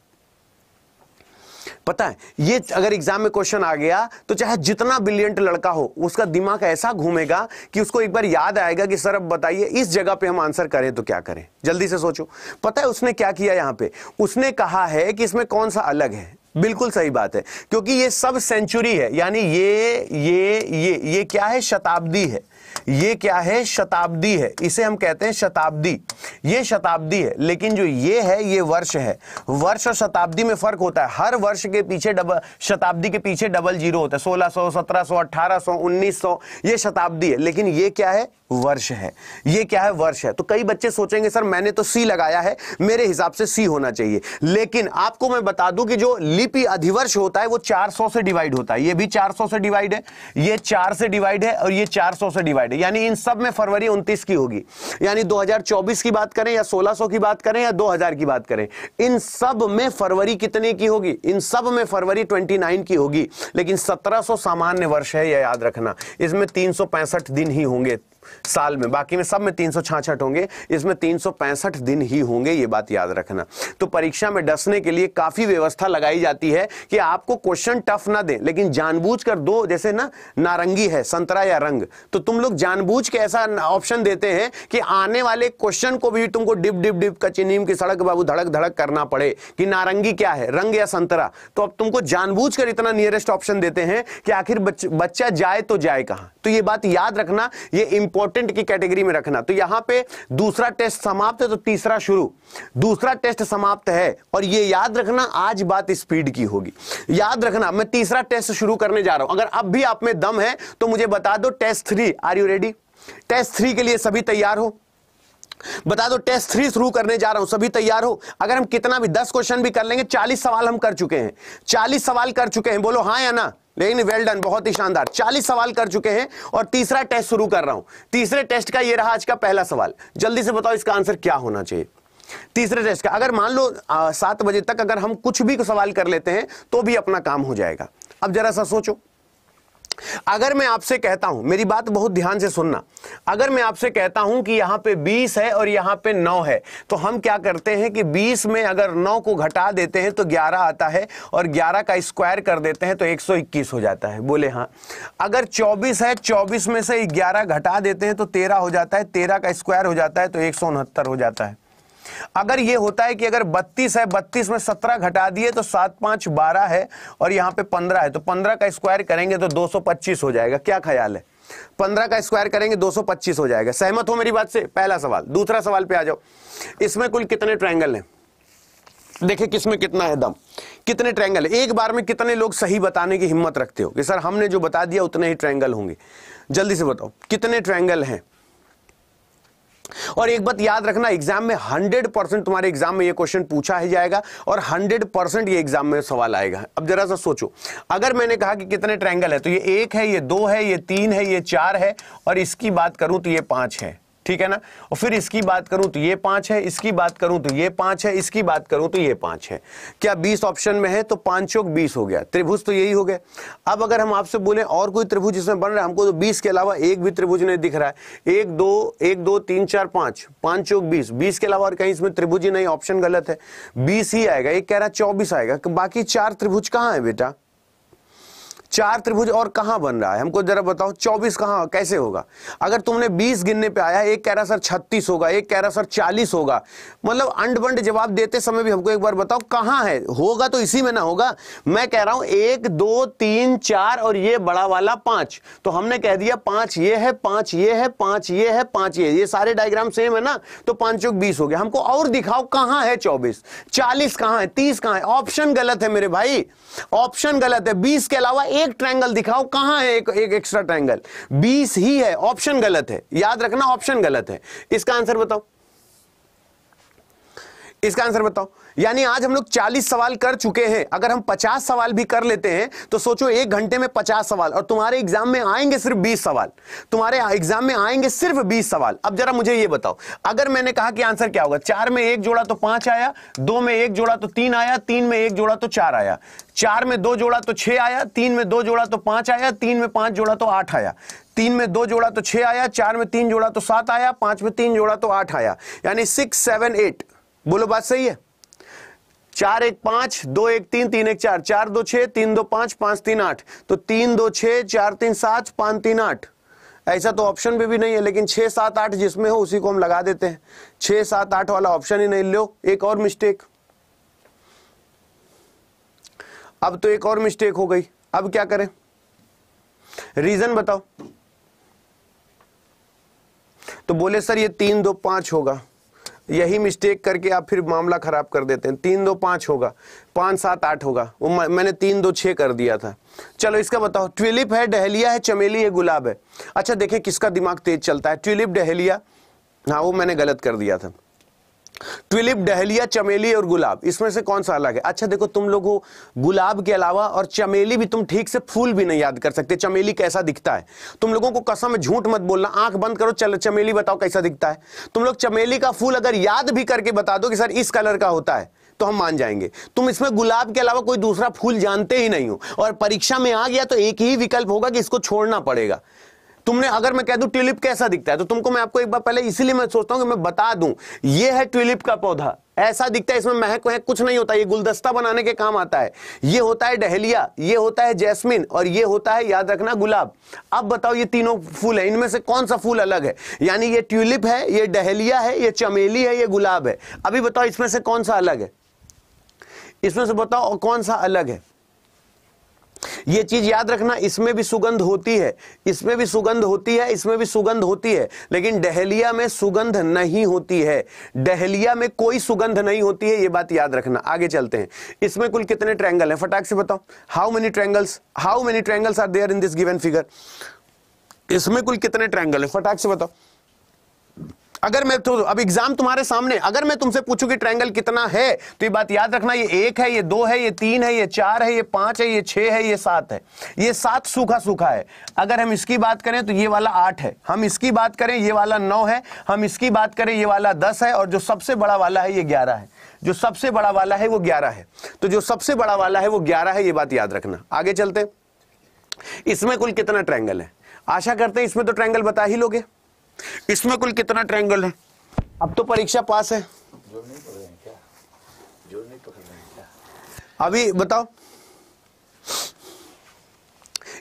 पता है ये अगर एग्जाम में क्वेश्चन आ गया तो चाहे जितना ब्रिलियंट लड़का हो उसका दिमाग ऐसा घूमेगा कि उसको एक बार याद आएगा कि सर अब बताइए इस जगह पे हम आंसर करें तो क्या करें जल्दी से सोचो पता है उसने क्या किया यहां पे उसने कहा है कि इसमें कौन सा अलग है बिल्कुल सही बात है क्योंकि ये सब सेंचुरी है यानी ये ये ये ये क्या है शताब्दी है ये क्या है शताब्दी है इसे हम कहते हैं शताब्दी ये शताब्दी है लेकिन जो ये है ये वर्ष है वर्ष और शताब्दी में फर्क होता है हर वर्ष के पीछे डबल शताब्दी के पीछे डबल जीरो होता है सोलह सौ सत्रह सौ अट्ठारह सौ उन्नीस सौ ये शताब्दी है लेकिन ये क्या है वर्ष है ये क्या है वर्ष है तो कई बच्चे सोचेंगे सर मैंने तो सी लगाया है मेरे हिसाब से सी होना चाहिए लेकिन आपको मैं बता दूं कि जो लिपि अधिवर्ष होता है वो 400 से डिवाइड होता है ये भी 400 से डिवाइड है ये 4 से डिवाइड है और ये 400 से डिवाइड है यानी इन सब में फरवरी 29 की होगी यानी दो की बात करें या सोलह की बात करें या दो की बात करें इन सब में फरवरी कितने की होगी इन सब में फरवरी ट्वेंटी की होगी लेकिन सत्रह सामान्य वर्ष है यह याद रखना इसमें तीन दिन ही होंगे साल में बाकी में सब में तीन होंगे इसमें तीन दिन ही होंगे ये बात याद रखना तो परीक्षा में डसने के लिए काफी व्यवस्था लगाई जाती है कि आपको क्वेश्चन टफ ना दें लेकिन जानबूझकर दो जैसे ना नारंगी है संतरा या रंग तो तुम लोग जानबूझ के ऐसा ऑप्शन देते हैं कि आने वाले क्वेश्चन को भी तुमको डिप डिप डिप कच्ची नीम की सड़क बाबू धड़क धड़क करना पड़े कि नारंगी क्या है रंग या संतरा तो अब तुमको जानबूझकर इतना नियरेस्ट ऑप्शन देते हैं कि आखिर बच्चा जाए तो जाए कहां तो ये बात याद रखना ये इंपॉर्टेंट की कैटेगरी में रखना तो यहां पे दूसरा टेस्ट समाप्त है तो तीसरा शुरू दूसरा टेस्ट समाप्त है और ये याद रखना आज बात स्पीड की होगी याद रखना मैं तीसरा टेस्ट शुरू करने जा रहा हूं अगर अब भी आप में दम है तो मुझे बता दो test three are you ready test three के लिए सभी तैयार हो बता दो टेस्ट थ्री शुरू करने जा रहा हूं सभी तैयार हो अगर हम कितना भी दस क्वेश्चन भी कर लेंगे चालीस सवाल हम कर चुके हैं चालीस सवाल कर चुके हैं बोलो हाँ या ना लेकिन वेल डन बहुत ही शानदार 40 सवाल कर चुके हैं और तीसरा टेस्ट शुरू कर रहा हूं तीसरे टेस्ट का ये रहा आज का पहला सवाल जल्दी से बताओ इसका आंसर क्या होना चाहिए तीसरे टेस्ट का अगर मान लो सात बजे तक अगर हम कुछ भी सवाल कर लेते हैं तो भी अपना काम हो जाएगा अब जरा सा सोचो अगर मैं आपसे कहता हूं मेरी बात बहुत ध्यान से सुनना अगर मैं आपसे कहता हूं कि यहां पे 20 है और यहां पे 9 है तो हम क्या करते हैं कि 20 में अगर 9 को घटा देते हैं तो 11 आता है और 11 का स्क्वायर कर देते हैं तो 121 हो जाता है बोले हाँ अगर 24 है 24 में से 11 घटा देते हैं तो 13 हो जाता है 13 का स्क्वायर हो जाता है तो एक हो जाता है अगर ये होता है कि अगर 32 है 32 में 17 घटा दिए तो सात पांच बारह है और यहां पे 15 है तो 15 का स्क्वायर करेंगे तो 225 हो जाएगा क्या ख्याल है 15 का स्क्वायर करेंगे 225 हो जाएगा सहमत हो मेरी बात से पहला सवाल दूसरा सवाल पे आ जाओ इसमें कुल कितने ट्रायंगल हैं देखिए किसमें कितना है दम कितने ट्रैंगल एक बार में कितने लोग सही बताने की हिम्मत रखते हो कि सर हमने जो बता दिया उतने ही ट्रैंगल होंगे जल्दी से बताओ कितने ट्रैंगल हैं और एक बात याद रखना एग्जाम में 100 परसेंट तुम्हारे एग्जाम में ये क्वेश्चन पूछा ही जाएगा और 100 परसेंट ये एग्जाम में सवाल आएगा अब जरा सा सोचो अगर मैंने कहा कि कितने ट्रायंगल है तो ये एक है ये दो है ये तीन है ये चार है और इसकी बात करूं तो ये पांच है ठीक है ना और फिर इसकी बात करूं तो ये पांच है इसकी बात करूं तो ये पांच है इसकी बात करूं तो ये पांच है क्या बीस ऑप्शन में है तो पांच चौक बीस हो गया त्रिभुज तो यही हो गया अब अगर हम आपसे बोले और कोई त्रिभुज इसमें बन रहा है हमको तो बीस के अलावा एक भी त्रिभुज नहीं दिख रहा है एक दो एक दो तीन चार पांच पांच चौक बीस बीस के अलावा और कहीं इसमें त्रिभुज ही नहीं ऑप्शन गलत है बीस ही आएगा एक कह रहा है चौबीस आएगा बाकी चार त्रिभुज कहाँ है बेटा चार त्रिभुज और कहां बन रहा है हमको जरा बताओ चौबीस कहां कैसे होगा अगर तुमने बीस गिनने पे आया एक कह रहा सर छत्तीस होगा एक कह रहा सर चालीस होगा मतलब अंड बंड जवाब देते समय भी हमको एक बार बताओ कहां है होगा तो इसी में ना होगा मैं कह रहा हूं एक दो तीन चार और ये बड़ा वाला पांच तो हमने कह दिया पांच ये है पांच ये है पांच ये है पांच ये ये सारे डायग्राम सेम है ना तो पांच चौक बीस हो गया हमको और दिखाओ कहां है चौबीस चालीस कहां है तीस कहां है ऑप्शन गलत है मेरे भाई ऑप्शन गलत है बीस के अलावा एक एक ट्रायंगल दिखाओ कहां है एक, एक एक्स्ट्रा ट्रायंगल 20 ही है ऑप्शन गलत है याद रखना ऑप्शन गलत है इसका आंसर बताओ इसका आंसर बताओ यानी आज हम लोग 40 सवाल कर चुके हैं अगर हम 50 सवाल भी कर लेते हैं तो सोचो एक घंटे में 50 सवाल और तुम्हारे एग्जाम में आएंगे सिर्फ 20 सवाल तुम्हारे एग्जाम में आएंगे सिर्फ 20 सवाल अब जरा मुझे ये बताओ अगर मैंने कहा कि आंसर क्या होगा चार में एक जोड़ा तो पांच आया दो में एक जोड़ा तो तीन आया तीन में एक जोड़ा तो चार आया चार में दो जोड़ा तो छह आया तीन में दो जोड़ा तो पांच आया तीन में पांच जोड़ा तो आठ आया तीन में दो जोड़ा तो छह आया चार में तीन जोड़ा तो सात आया पांच में तीन जोड़ा तो आठ आया यानी सिक्स सेवन एट बोलो बात सही है चार एक पांच दो एक तीन तीन एक चार चार दो छह तीन दो पांच पांच तीन आठ तो तीन दो छह चार तीन सात पांच तीन आठ ऐसा तो ऑप्शन पे भी नहीं है लेकिन छह सात आठ जिसमें हो उसी को हम लगा देते हैं छह सात आठ वाला ऑप्शन ही नहीं लो एक और मिस्टेक अब तो एक और मिस्टेक हो गई अब क्या करें रीजन बताओ तो बोले सर ये तीन दो पांच होगा यही मिस्टेक करके आप फिर मामला खराब कर देते हैं तीन दो पांच होगा पांच सात आठ होगा वो मैंने तीन दो छह कर दिया था चलो इसका बताओ ट्यूलिप है डहलिया है चमेली है गुलाब है अच्छा देखें किसका दिमाग तेज चलता है ट्यूलिप डहलिया हाँ वो मैंने गलत कर दिया था ट्यूलिप डहलिया चमेली और गुलाब इसमें से कौन सा अलग है अच्छा देखो तुम लोग गुलाब के अलावा और चमेली भी तुम ठीक से फूल भी नहीं याद कर सकते चमेली कैसा दिखता है तुम लोगों को कसम झूठ मत बोलना आंख बंद करो चलो चमेली बताओ कैसा दिखता है तुम लोग चमेली का फूल अगर याद भी करके बता दो कि सर इस कलर का होता है तो हम मान जाएंगे तुम इसमें गुलाब के अलावा कोई दूसरा फूल जानते ही नहीं हो और परीक्षा में आ गया तो एक ही विकल्प होगा कि इसको छोड़ना पड़ेगा तुमने अगर मैं कह दू ट्यूलिप कैसा दिखता है तो तुमको मैं आपको एक बार पहले इसीलिए मैं सोचता हूं कि मैं बता दूं ये है ट्यूलिप का पौधा ऐसा दिखता है इसमें महक वह कुछ नहीं होता ये गुलदस्ता बनाने के काम आता है ये होता है डहलिया ये होता है जैस्मिन और ये होता है याद रखना गुलाब अब बताओ ये तीनों फूल है इनमें से कौन सा फूल अलग है यानी ये ट्यूलिप है ये डहलिया है ये चमेली है ये गुलाब है अभी बताओ इसमें से कौन सा अलग है इसमें से बताओ कौन सा अलग है ये चीज याद रखना इसमें भी सुगंध होती है इसमें भी सुगंध होती है इसमें भी सुगंध होती है लेकिन डहलिया में सुगंध नहीं होती है डहलिया में कोई सुगंध नहीं होती है ये बात याद रखना आगे चलते हैं इसमें कुल कितने ट्रैंगल हैं फटाक से बताओ how many triangles how many triangles are there in this given figure इसमें कुल कितने ट्रैंगल हैं फटाक से बताओ अगर मैं तो अब एग्जाम तुम्हारे सामने अगर मैं तुमसे पूछूं कि ट्रायंगल कितना है तो ये बात याद रखना ये एक है ये दो है ये तीन है ये चार है ये पांच है ये छह है ये सात है ये सात सूखा सूखा है अगर हम इसकी बात करें तो ये वाला आठ है हम इसकी बात करें ये वाला नौ है हम इसकी बात करें ये वाला दस है और जो सबसे बड़ा वाला है ये ग्यारह है जो सबसे बड़ा वाला है वो ग्यारह है तो जो सबसे बड़ा वाला है वो ग्यारह है ये बात याद रखना आगे चलते इसमें कुल कितना ट्रायंगल है आशा करते हैं इसमें तो ट्रायंगल बता ही लोगे इसमें कुल कितना ट्रायंगल है अब तो परीक्षा पास है अभी बताओ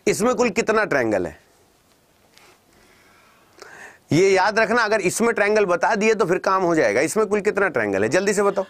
इसमें कुल कितना ट्रायंगल है ये याद रखना अगर इसमें ट्रायंगल बता दिए तो फिर काम हो जाएगा इसमें कुल कितना ट्रायंगल है जल्दी से बताओ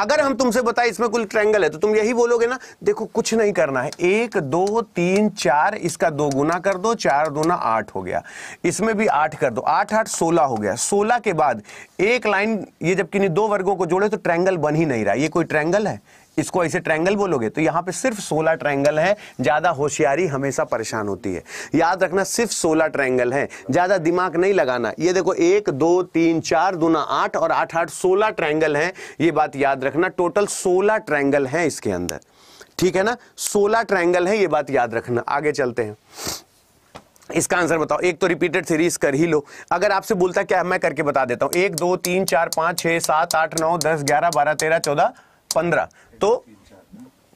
अगर हम तुमसे बताए इसमें कुल ट्रायंगल है तो तुम यही बोलोगे ना देखो कुछ नहीं करना है एक दो तीन चार इसका दो गुना कर दो चार दूना आठ हो गया इसमें भी आठ कर दो आठ आठ सोलह हो गया सोलह के बाद एक लाइन ये जब दो वर्गों को जोड़े तो ट्रैंगल बन ही नहीं रहा ये कोई ट्रैंगल है इसको ऐसे ट्रायंगल बोलोगे तो यहाँ पे सिर्फ 16 ट्रायंगल है ज़्यादा होशियारी हमेशा परेशान होती है याद रखना सिर्फ 16 ट्रायंगल है ज़्यादा दिमाग नहीं लगाना ये देखो एक दो तीन चार दूना आठ और आठ आठ सोलह ट्रायंगल है ये बात याद रखना टोटल सोलह ट्रायंगल है इसके अंदर ठीक है ना सोलह ट्रायंगल है ये बात याद रखना आगे चलते हैं इसका आंसर बताओ एक तो रिपीटेड सीरीज कर ही लो अगर आपसे बोलता क्या मैं करके बता देता हूं एक दो तीन चार पांच छह सात आठ नौ दस ग्यारह बारह तेरह चौदह पंद्रह तो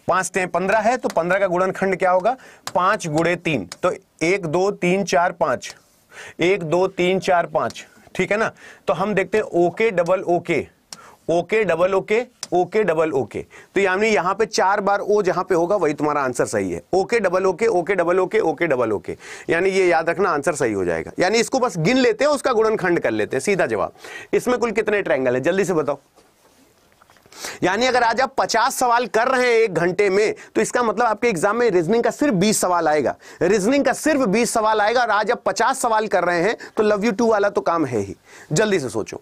पांच टे पंद्रह है तो पंद्रह का गुणनखंड क्या होगा पांच गुड़े तीन तो एक दो तीन चार पांच एक दो तीन चार पांच ठीक है ना तो हम देखते हैं okay double okay okay double okay okay double okay तो यानी यहां पे चार बार ओ जहां पे होगा वही तुम्हारा आंसर सही है okay double okay okay double okay okay double okay यानी ये याद रखना आंसर सही हो जाएगा यानी इसको बस गिन लेते हैं उसका गुणनखंड कर लेते हैं सीधा जवाब इसमें कुल कितने ट्रायंगल है जल्दी से बताओ यानी अगर आज आप पचास सवाल कर रहे हैं एक घंटे में तो इसका मतलब आपके एग्जाम में रीजनिंग का सिर्फ बीस सवाल आएगा रीजनिंग का सिर्फ बीस सवाल आएगा और आज आप पचास सवाल कर रहे हैं तो लव यू टू वाला तो काम है ही जल्दी से सोचो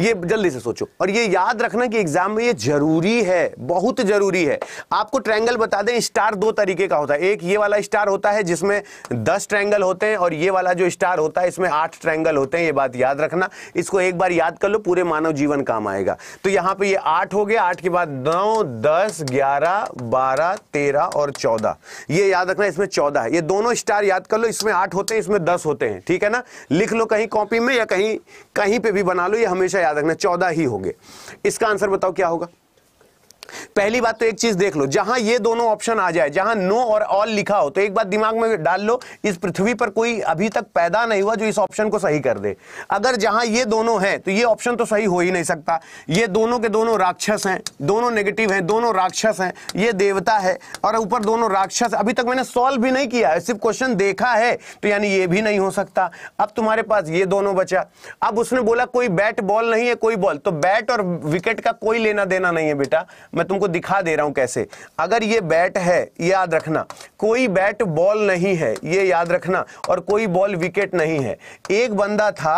ये जल्दी से सोचो और ये याद रखना कि एग्जाम में ये जरूरी है बहुत जरूरी है आपको ट्रैंगल बता दें स्टार दो तरीके का होता है एक ये वाला स्टार होता है जिसमें दस ट्रैंगल होते हैं और ये वाला जो स्टार होता है इसमें आठ ट्रैंगल होते हैं ये बात याद रखना इसको एक बार याद कर लो पूरे मानव जीवन काम आएगा तो यहाँ पे ये आठ हो गया आठ के बाद नौ दस ग्यारह बारह तेरह और चौदह ये याद रखना इसमें चौदह ये दोनों स्टार याद कर लो इसमें आठ होते हैं इसमें दस होते हैं ठीक है ना लिख लो कहीं कॉपी में या कहीं कहीं पर भी बना लो ये हमेशा याद रखना चौदह ही होंगे इसका आंसर बताओ क्या होगा पहली बात तो एक चीज देख लो जहां ये दोनों ऑप्शन आ जाए जहां नो और ऑल लिखा हो तो एक बात दिमाग में डाल लो इस पृथ्वी पर कोई अभी तक पैदा नहीं हुआ जो इस ऑप्शन को सही कर दे अगर जहां ये दोनों हैं तो ये ऑप्शन तो सही हो ही नहीं सकता ये दोनों के दोनों राक्षस हैं दोनों नेगेटिव हैं दोनों राक्षस हैं ये देवता है और ऊपर दोनों राक्षस अभी तक मैंने सॉल्व भी नहीं किया सिर्फ क्वेश्चन देखा है तो यानी ये भी नहीं हो सकता अब तुम्हारे पास ये दोनों बचा अब उसने बोला कोई बैट बॉल नहीं है कोई बॉल तो बैट और विकेट का कोई लेना देना नहीं है बेटा मैं तुमको दिखा दे रहा हूं कैसे अगर ये बैट है याद रखना कोई बैट बॉल नहीं है ये याद रखना और कोई बॉल विकेट नहीं है एक बंदा था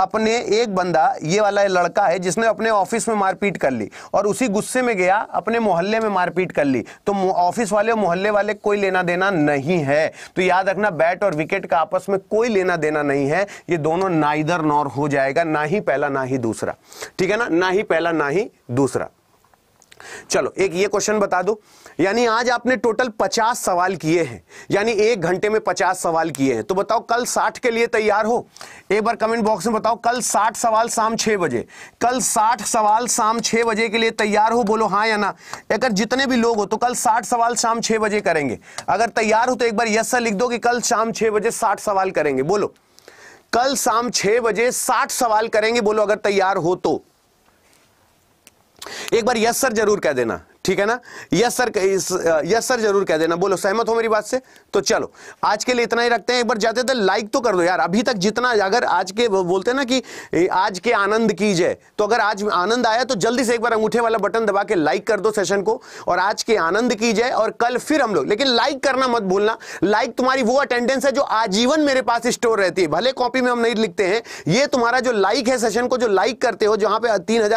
अपने एक बंदा ये वाला लड़का है जिसने अपने ऑफिस में मारपीट कर ली और उसी गुस्से में गया अपने मोहल्ले में मारपीट कर ली तो ऑफिस वाले और मोहल्ले वाले कोई लेना देना नहीं है तो याद रखना बैट और विकेट का आपस में कोई लेना देना नहीं है ये दोनों ना इधर नॉर हो जाएगा ना ही पहला ना ही दूसरा ठीक है ना ना ही पहला ना ही दूसरा चलो एक ये क्वेश्चन बता दो यानी आज आपने टोटल 50 सवाल किए हैं यानी एक घंटे में 50 सवाल किए हैं तो बताओ कल 60 के लिए तैयार हो एक बार कमेंट बॉक्स में बताओ कल 60 सवाल शाम 6 बजे कल 60 सवाल शाम 6 बजे के लिए तैयार हो बोलो हाँ या ना अगर जितने भी लोग हो तो कल साठ सवाल शाम छह बजे करेंगे अगर तैयार हो तो एक बार यस सर लिख दो कि कल शाम छह बजे साठ सवाल करेंगे बोलो कल शाम छह बजे साठ सवाल करेंगे बोलो अगर तैयार हो तो एक बार यस सर जरूर कह देना ठीक है ना यस सर यस सर जरूर कह देना बोलो सहमत हो मेरी बात से तो चलो आज के लिए इतना ही रखते हैं एक बार जाते थे तो लाइक तो कर दो यार अभी तक जितना अगर आज के बोलते ना कि आज के आनंद की जाए तो अगर आज आनंद आया तो जल्दी से एक बार अंगूठे वाला बटन दबा के लाइक कर दो सेशन को और आज के आनंद की जाए और कल फिर हम लोग लेकिन लाइक करना मत भूलना लाइक तुम्हारी वो अटेंडेंस है जो आजीवन मेरे पास स्टोर रहती है भले कॉपी में हम नहीं लिखते हैं ये तुम्हारा जो लाइक है सेशन को जो लाइक करते हो जहां पर तीन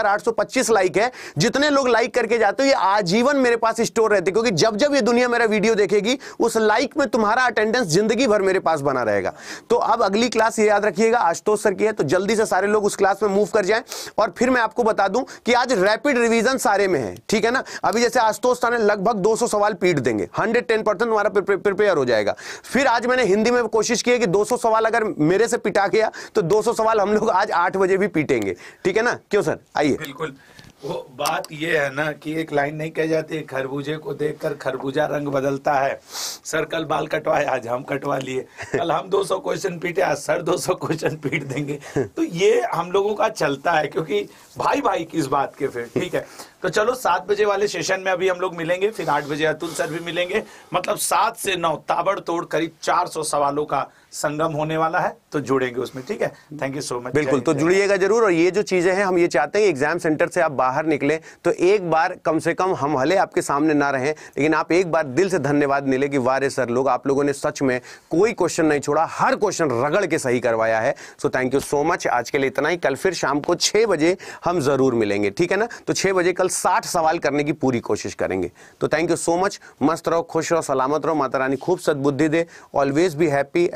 लाइक है जितने लोग लाइक करके जाते हो ये आज आजीवन मेरे पास स्टोर रहते क्योंकि जब जब ये दुनिया मेरा वीडियो देखेगी उस लाइक में तुम्हारा अटेंडेंस जिंदगी भर मेरे पास बना रहेगा तो अब अगली क्लास ये याद रखिएगा आशुतोष सर की है तो जल्दी से सारे लोग उस क्लास में मूव कर जाए और फिर मैं आपको बता दूं कि आज रैपिड रिविजन सारे में है ठीक है ना अभी जैसे आशुतोष सर ने लगभग दो सवाल पीट देंगे हंड्रेड तुम्हारा प्रिपेयर हो जाएगा फिर आज मैंने हिंदी में कोशिश की है कि दो सवाल अगर मेरे से पिटा गया तो दो सवाल हम लोग आज आठ बजे भी पीटेंगे ठीक है ना क्यों सर आइए बिल्कुल वो बात ये है ना कि एक लाइन नहीं कह जाती खरबूजे को देखकर खरबूजा रंग बदलता है सर कल बाल कटवाए आज हम कटवा लिए कल हम 200 क्वेश्चन पीटे आज सर 200 क्वेश्चन पीट देंगे तो ये हम लोगों का चलता है क्योंकि भाई भाई किस बात के फिर ठीक है तो चलो सात बजे वाले सेशन में अभी हम लोग मिलेंगे फिर आठ बजे अतुल सर भी मिलेंगे मतलब सात से नौ ताबड़तोड़ करीब चार सौ सवालों का संगम होने वाला है तो जुड़ेंगे उसमें ठीक है थैंक यू सो मच बिल्कुल तो जुड़िएगा जरूर और ये जो चीजें हैं हम ये चाहते हैं एग्जाम सेंटर से आप बाहर निकले तो एक बार कम से कम हम भले आपके सामने ना रहे लेकिन आप एक बार दिल से धन्यवाद मिले कि वारे सर लोग आप लोगों ने सच में कोई क्वेश्चन नहीं छोड़ा हर क्वेश्चन रगड़ के सही करवाया है so thank you so much आज के लिए इतना ही कल फिर शाम को छह बजे हम जरूर मिलेंगे ठीक है ना तो छह बजे कल साठ सवाल करने की पूरी कोशिश करेंगे तो थैंक यू सो मच मस्त रहो खुश रहो सलामत रहो माता रानी खूब सदबुद्धि दे ऑलवेज बी हैप्पी